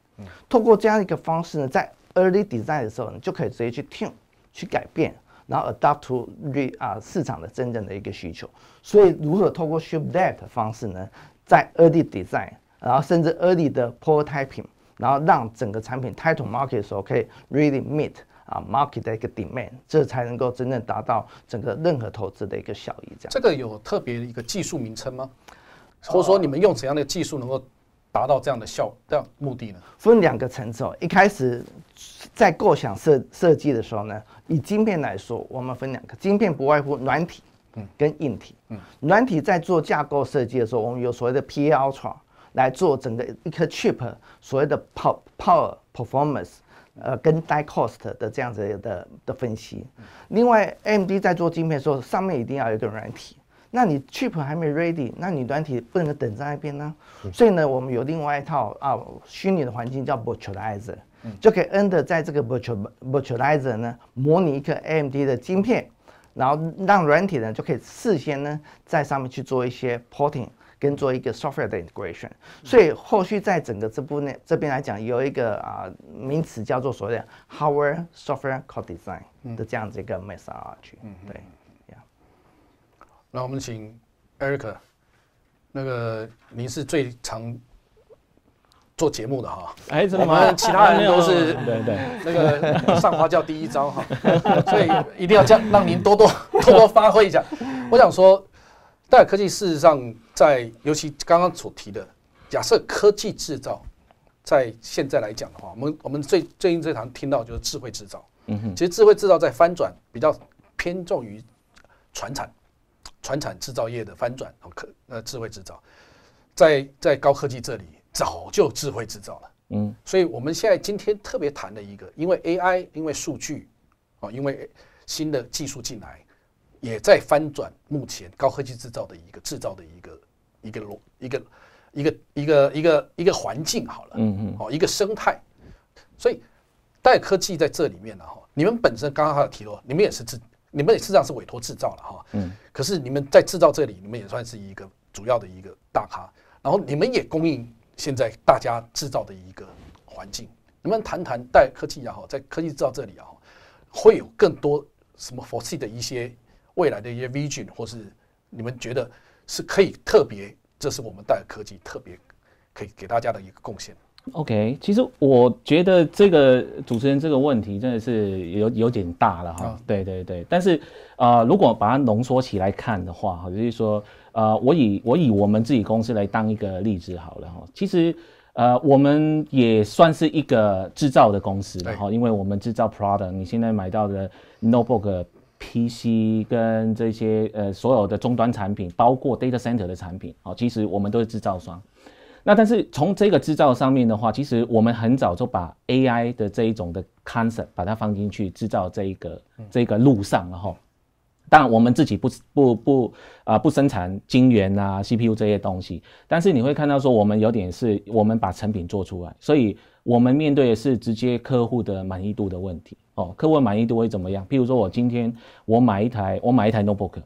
透过这样一个方式呢，在 early design 的时候你就可以直接去 tune 去改变。然后 adapt to 啊市场的真正的一个需求，所以如何透过 s h i p that 方式呢，在 early design，然后甚至 early 的 prototyping，然后让整个产品 title market 时候可以 really meet 啊 market 的一个 demand，这才能够真正达到整个任何投资的一个效益。这样，这个有特别一个技术名称吗？或者说你们用怎样的技术能够？达到这样的效、这样目的呢？分两个层次。哦。一开始在构想设设计的时候呢，以晶片来说，我们分两个。晶片不外乎软体，嗯，跟硬体。嗯，软体在做架构设计的时候，我们有所谓的 PALTRA 来做整个一颗 chip 所谓的 power performance，呃，跟 die cost 的这样子的的分析。另外，AMD 在做晶片的时候，上面一定要有一个软体。那你 c h e a p 还没 ready，那你软体不能等在那边呢？所以呢，我们有另外一套啊虚拟的环境叫 virtualizer，就可以 u n d e r 在这个 virtual virtualizer 呢模拟一个 AMD 的晶片，然后让软体呢就可以事先呢在上面去做一些 porting 跟做一个 software 的 integration。所以后续在整个这部内这边来讲，有一个啊名词叫做所谓的 h o r w a r e software co-design 的这样子一个 m e s s a d o l g y 对。那我们请 Eric，那个您是最常做节目的哈，哎，我们其他人都是对对，那个上花轿第一招哈，所以一定要这样，让您多多多多发挥一下。我想说，戴尔科技事实上在，尤其刚刚所提的，假设科技制造在现在来讲的话，我们我们最最近最常听到就是智慧制造，嗯哼，其实智慧制造在翻转比较偏重于传产。传产制造业的翻转，哦，可呃，智慧制造，在在高科技这里早就智慧制造了，嗯，所以我们现在今天特别谈的一个，因为 AI，因为数据，哦，因为新的技术进来，也在翻转目前高科技制造的一个制造的一个一个逻一个一个一个一个一个环境好了，嗯嗯，哦，一个生态，所以带科技在这里面呢，哈，你们本身刚刚还有提到，你们也是自。你们也实际上是委托制造了哈，嗯，可是你们在制造这里，你们也算是一个主要的一个大咖。然后你们也供应现在大家制造的一个环境。能不能谈谈戴科技也好，在科技制造这里啊，会有更多什么 foresee 的一些未来的一些 vision 或是你们觉得是可以特别，这是我们戴科技特别可以给大家的一个贡献。OK，其实我觉得这个主持人这个问题真的是有有点大了哈。对对对，但是啊，如果把它浓缩起来看的话，就是说，呃，我以我以我们自己公司来当一个例子好了哈。其实呃，我们也算是一个制造的公司，了。哈，因为我们制造 product，你现在买到的 notebook、PC 跟这些呃所有的终端产品，包括 data center 的产品，啊，其实我们都是制造商。那但是从这个制造上面的话，其实我们很早就把 AI 的这一种的 concept 把它放进去制造这一个这个路上，了哈。当然我们自己不不不啊不生产晶圆啊 CPU 这些东西，但是你会看到说我们有点是，我们把成品做出来，所以我们面对的是直接客户的满意度的问题哦，客户满意度会怎么样？譬如说我今天我买一台我买一台 notebook，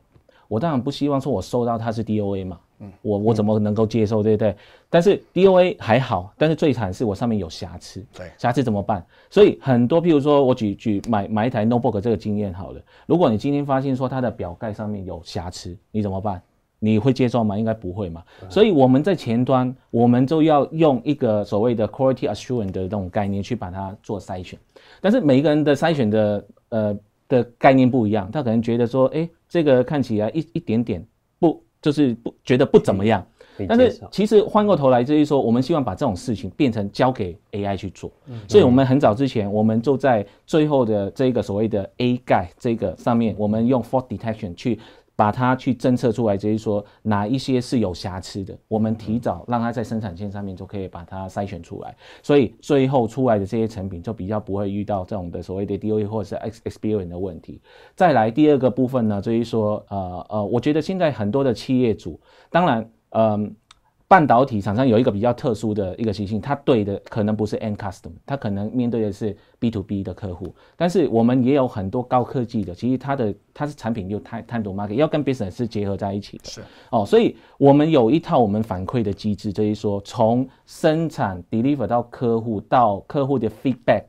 我当然不希望说我收到它是 DOA 嘛。我我怎么能够接受，对不对？但是 DOA 还好，但是最惨是我上面有瑕疵，对，瑕疵怎么办？所以很多，比如说我举举买买一台 No b o k 这个经验好了，如果你今天发现说它的表盖上面有瑕疵，你怎么办？你会接受吗？应该不会嘛。所以我们在前端，我们就要用一个所谓的 Quality Assurance 的这种概念去把它做筛选，但是每一个人的筛选的呃的概念不一样，他可能觉得说，哎，这个看起来一一点点。就是不觉得不怎么样，但是其实换过头来就是说，我们希望把这种事情变成交给 AI 去做，所以我们很早之前，我们就在最后的这个所谓的 A 盖这个上面，我们用 f o r t Detection 去。把它去侦测出来，就是说哪一些是有瑕疵的，我们提早让它在生产线上面就可以把它筛选出来，所以最后出来的这些成品就比较不会遇到这种的所谓的 DOE 或者是 X X P r i n e 的问题。再来第二个部分呢，就是说呃呃，我觉得现在很多的企业主，当然嗯。半导体厂商有一个比较特殊的一个情形，它对的可能不是 N custom，它可能面对的是 B to B 的客户，但是我们也有很多高科技的，其实它的它是产品又探探多 market，要跟 business 结合在一起的，是哦，所以我们有一套我们反馈的机制，就是说从生产 deliver 到客户到客户的 feedback，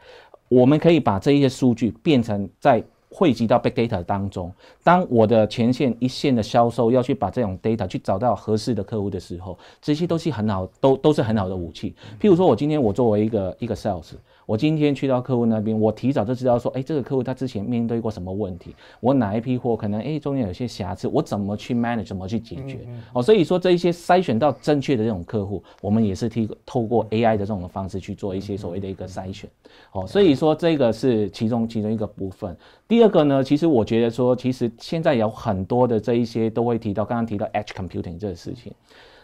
我们可以把这一些数据变成在。汇集到 big data 当中，当我的前线一线的销售要去把这种 data 去找到合适的客户的时候，这些都是很好，都都是很好的武器。譬如说，我今天我作为一个一个 sales。我今天去到客户那边，我提早就知道说，哎，这个客户他之前面对过什么问题？我哪一批货可能哎中间有些瑕疵？我怎么去 manage，怎么去解决？哦，所以说这一些筛选到正确的这种客户，我们也是提透过 AI 的这种方式去做一些所谓的一个筛选。哦，所以说这个是其中其中一个部分。第二个呢，其实我觉得说，其实现在有很多的这一些都会提到，刚刚提到 edge computing 这个事情。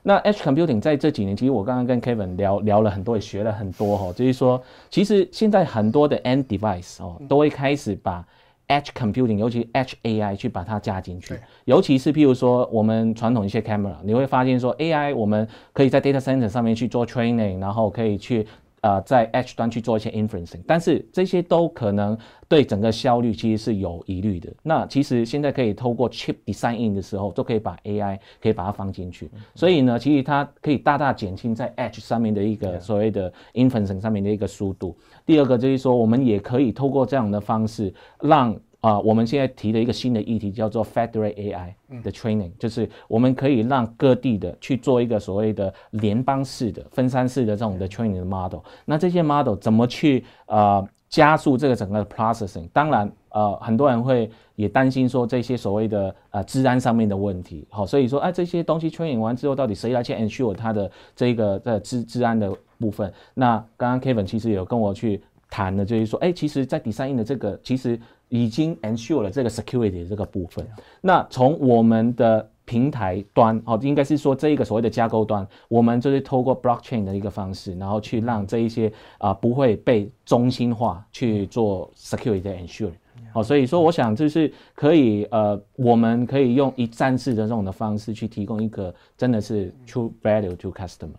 那 H computing 在这几年，其实我刚刚跟 Kevin 聊聊了很多，也学了很多哈。就是说，其实现在很多的 end device 哦，都会开始把 H computing，尤其 H AI，去把它加进去。尤其是譬如说，我们传统一些 camera，你会发现说，AI 我们可以在 data center 上面去做 training，然后可以去。呃，在 H 端去做一些 i n f e r e n c i n g 但是这些都可能对整个效率其实是有疑虑的。那其实现在可以透过 chip design 的时候，都可以把 AI 可以把它放进去，所以呢，其实它可以大大减轻在 H 上面的一个所谓的 i n f e r e n c g 上面的一个速度。第二个就是说，我们也可以透过这样的方式让。啊，我们现在提的一个新的议题叫做 f e d e r a t e AI 的 training，就是我们可以让各地的去做一个所谓的联邦式的、分散式的这种的 training model。那这些 model 怎么去呃加速这个整个 processing？当然，呃，很多人会也担心说这些所谓的呃治安上面的问题。好，所以说哎，这些东西 training 完之后，到底谁来去 ensure 它的这个在治治安的部分？那刚刚 Kevin 其实有跟我去谈的，就是说，哎，其实在 d e s i g n 的这个其实。已经 e n s u r e 了这个 security 这个部分。那从我们的平台端，哦，应该是说这一个所谓的架构端，我们就是透过 blockchain 的一个方式，然后去让这一些啊不会被中心化去做 security ensure。哦，所以说我想就是可以，呃，我们可以用一站式的这种的方式去提供一个真的是 true value to customer。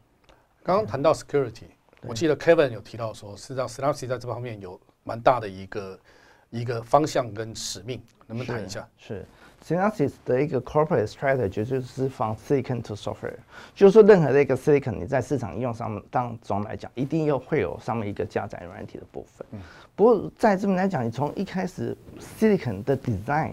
刚刚谈到 security，我记得 Kevin 有提到说，实际上 s l a p s y 在这方面有蛮大的一个。一个方向跟使命，能不能谈一下？是，Synapses 的一个 corporate strategy 就是放 silicon to software，就是说任何的一个 silicon 你在市场应用上面当中来讲，一定又会有上面一个加载软体的部分。不过在这边来讲，你从一开始 silicon 的 design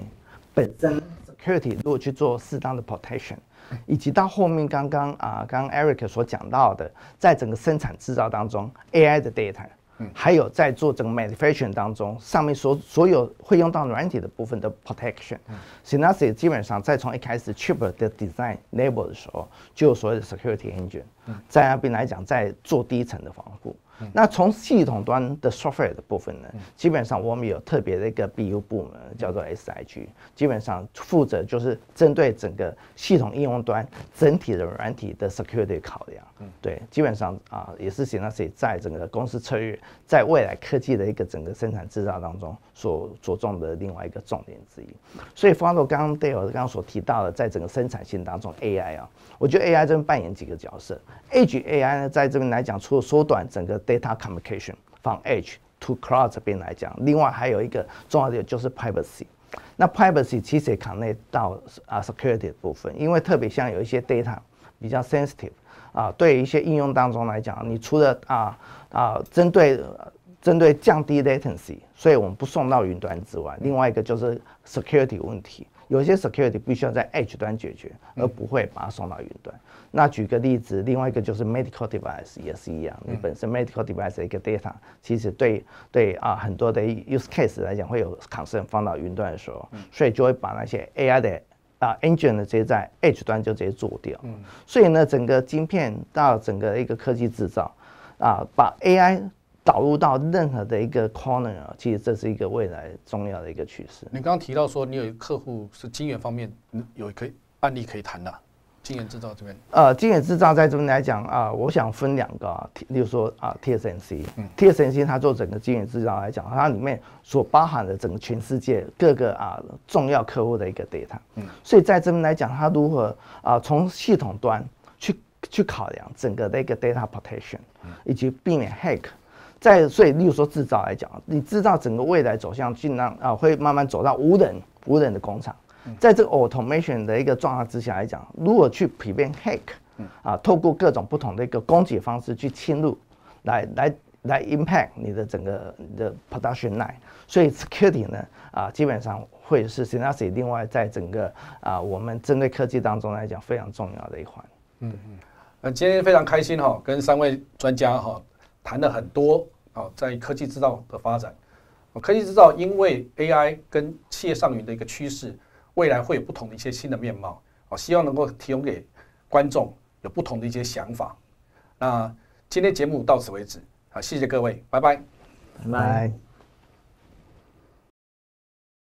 本身 security 如果去做适当的 protection，以及到后面刚刚啊刚 Eric 所讲到的，在整个生产制造当中 AI 的 data。还有在做这个 m a n u f a c t u r i n g 当中，上面所所有会用到软体的部分的 protection，s e c u r i 基本上在从一开始 chip 的 design level 的时候，就有所谓的 security engine，在那边来讲，在做第一层的防护。那从系统端的 software 的部分呢，基本上我们有特别的一个 BU 部门叫做 SIG，基本上负责就是针对整个系统应用端整体的软体的 security 考量。对，基本上啊也是先进在整个公司策略，在未来科技的一个整个生产制造当中所着重的另外一个重点之一。所以 f o l l o 刚刚 d a l 刚刚所提到的，在整个生产线当中 AI 啊，我觉得 AI 这边扮演几个角色 e a i 呢在这边来讲，除了缩短整个 data communication from edge to cloud，这边来讲，另外还有一个重要的就是 privacy。那 privacy 其实也考虑到啊 security 的部分，因为特别像有一些 data 比较 sensitive，啊于一些应用当中来讲，你除了啊啊针对针对降低 latency，所以我们不送到云端之外。另外一个就是 security 问题，有些 security 必须要在 H 端解决，而不会把它送到云端。那举个例子，另外一个就是 medical device 也是一样，你本身 medical device 一个 data，其实对对啊很多的 use case 来讲会有 concern 放到云端的时候，所以就会把那些 AI 的啊 engine 呢直接在 H 端就直接做掉。所以呢，整个晶片到整个一个科技制造啊，把 AI 导入到任何的一个 corner，其实这是一个未来重要的一个趋势。你刚刚提到说，你有一客户是晶源方面有可以案例可以谈的，晶源制造这边。呃，晶源制造在这边来讲啊，我想分两个，例如说啊，T S N C，嗯，T S N C 它做整个晶圆制造来讲，它里面所包含的整个全世界各个啊重要客户的一个 data，嗯，所以在这边来讲，它如何啊从系统端去去考量整个的一个 data protection，以及避免 hack。在所以，例如说制造来讲，你制造整个未来走向，尽量啊，会慢慢走到无人、无人的工厂。在这个 automation 的一个状况之下来讲，如果去 prevent hack，啊，透过各种不同的一个攻击方式去侵入，来来来 impact 你的整个的 production line。所以 security 呢，啊，基本上会是 s y n i 另外在整个啊，我们针对科技当中来讲非常重要的一环。嗯嗯，那今天非常开心哈，跟三位专家哈。谈了很多啊，在科技制造的发展，科技制造因为 AI 跟企业上云的一个趋势，未来会有不同的一些新的面貌啊，希望能够提供给观众有不同的一些想法。那今天节目到此为止啊，谢谢各位，拜拜，拜拜。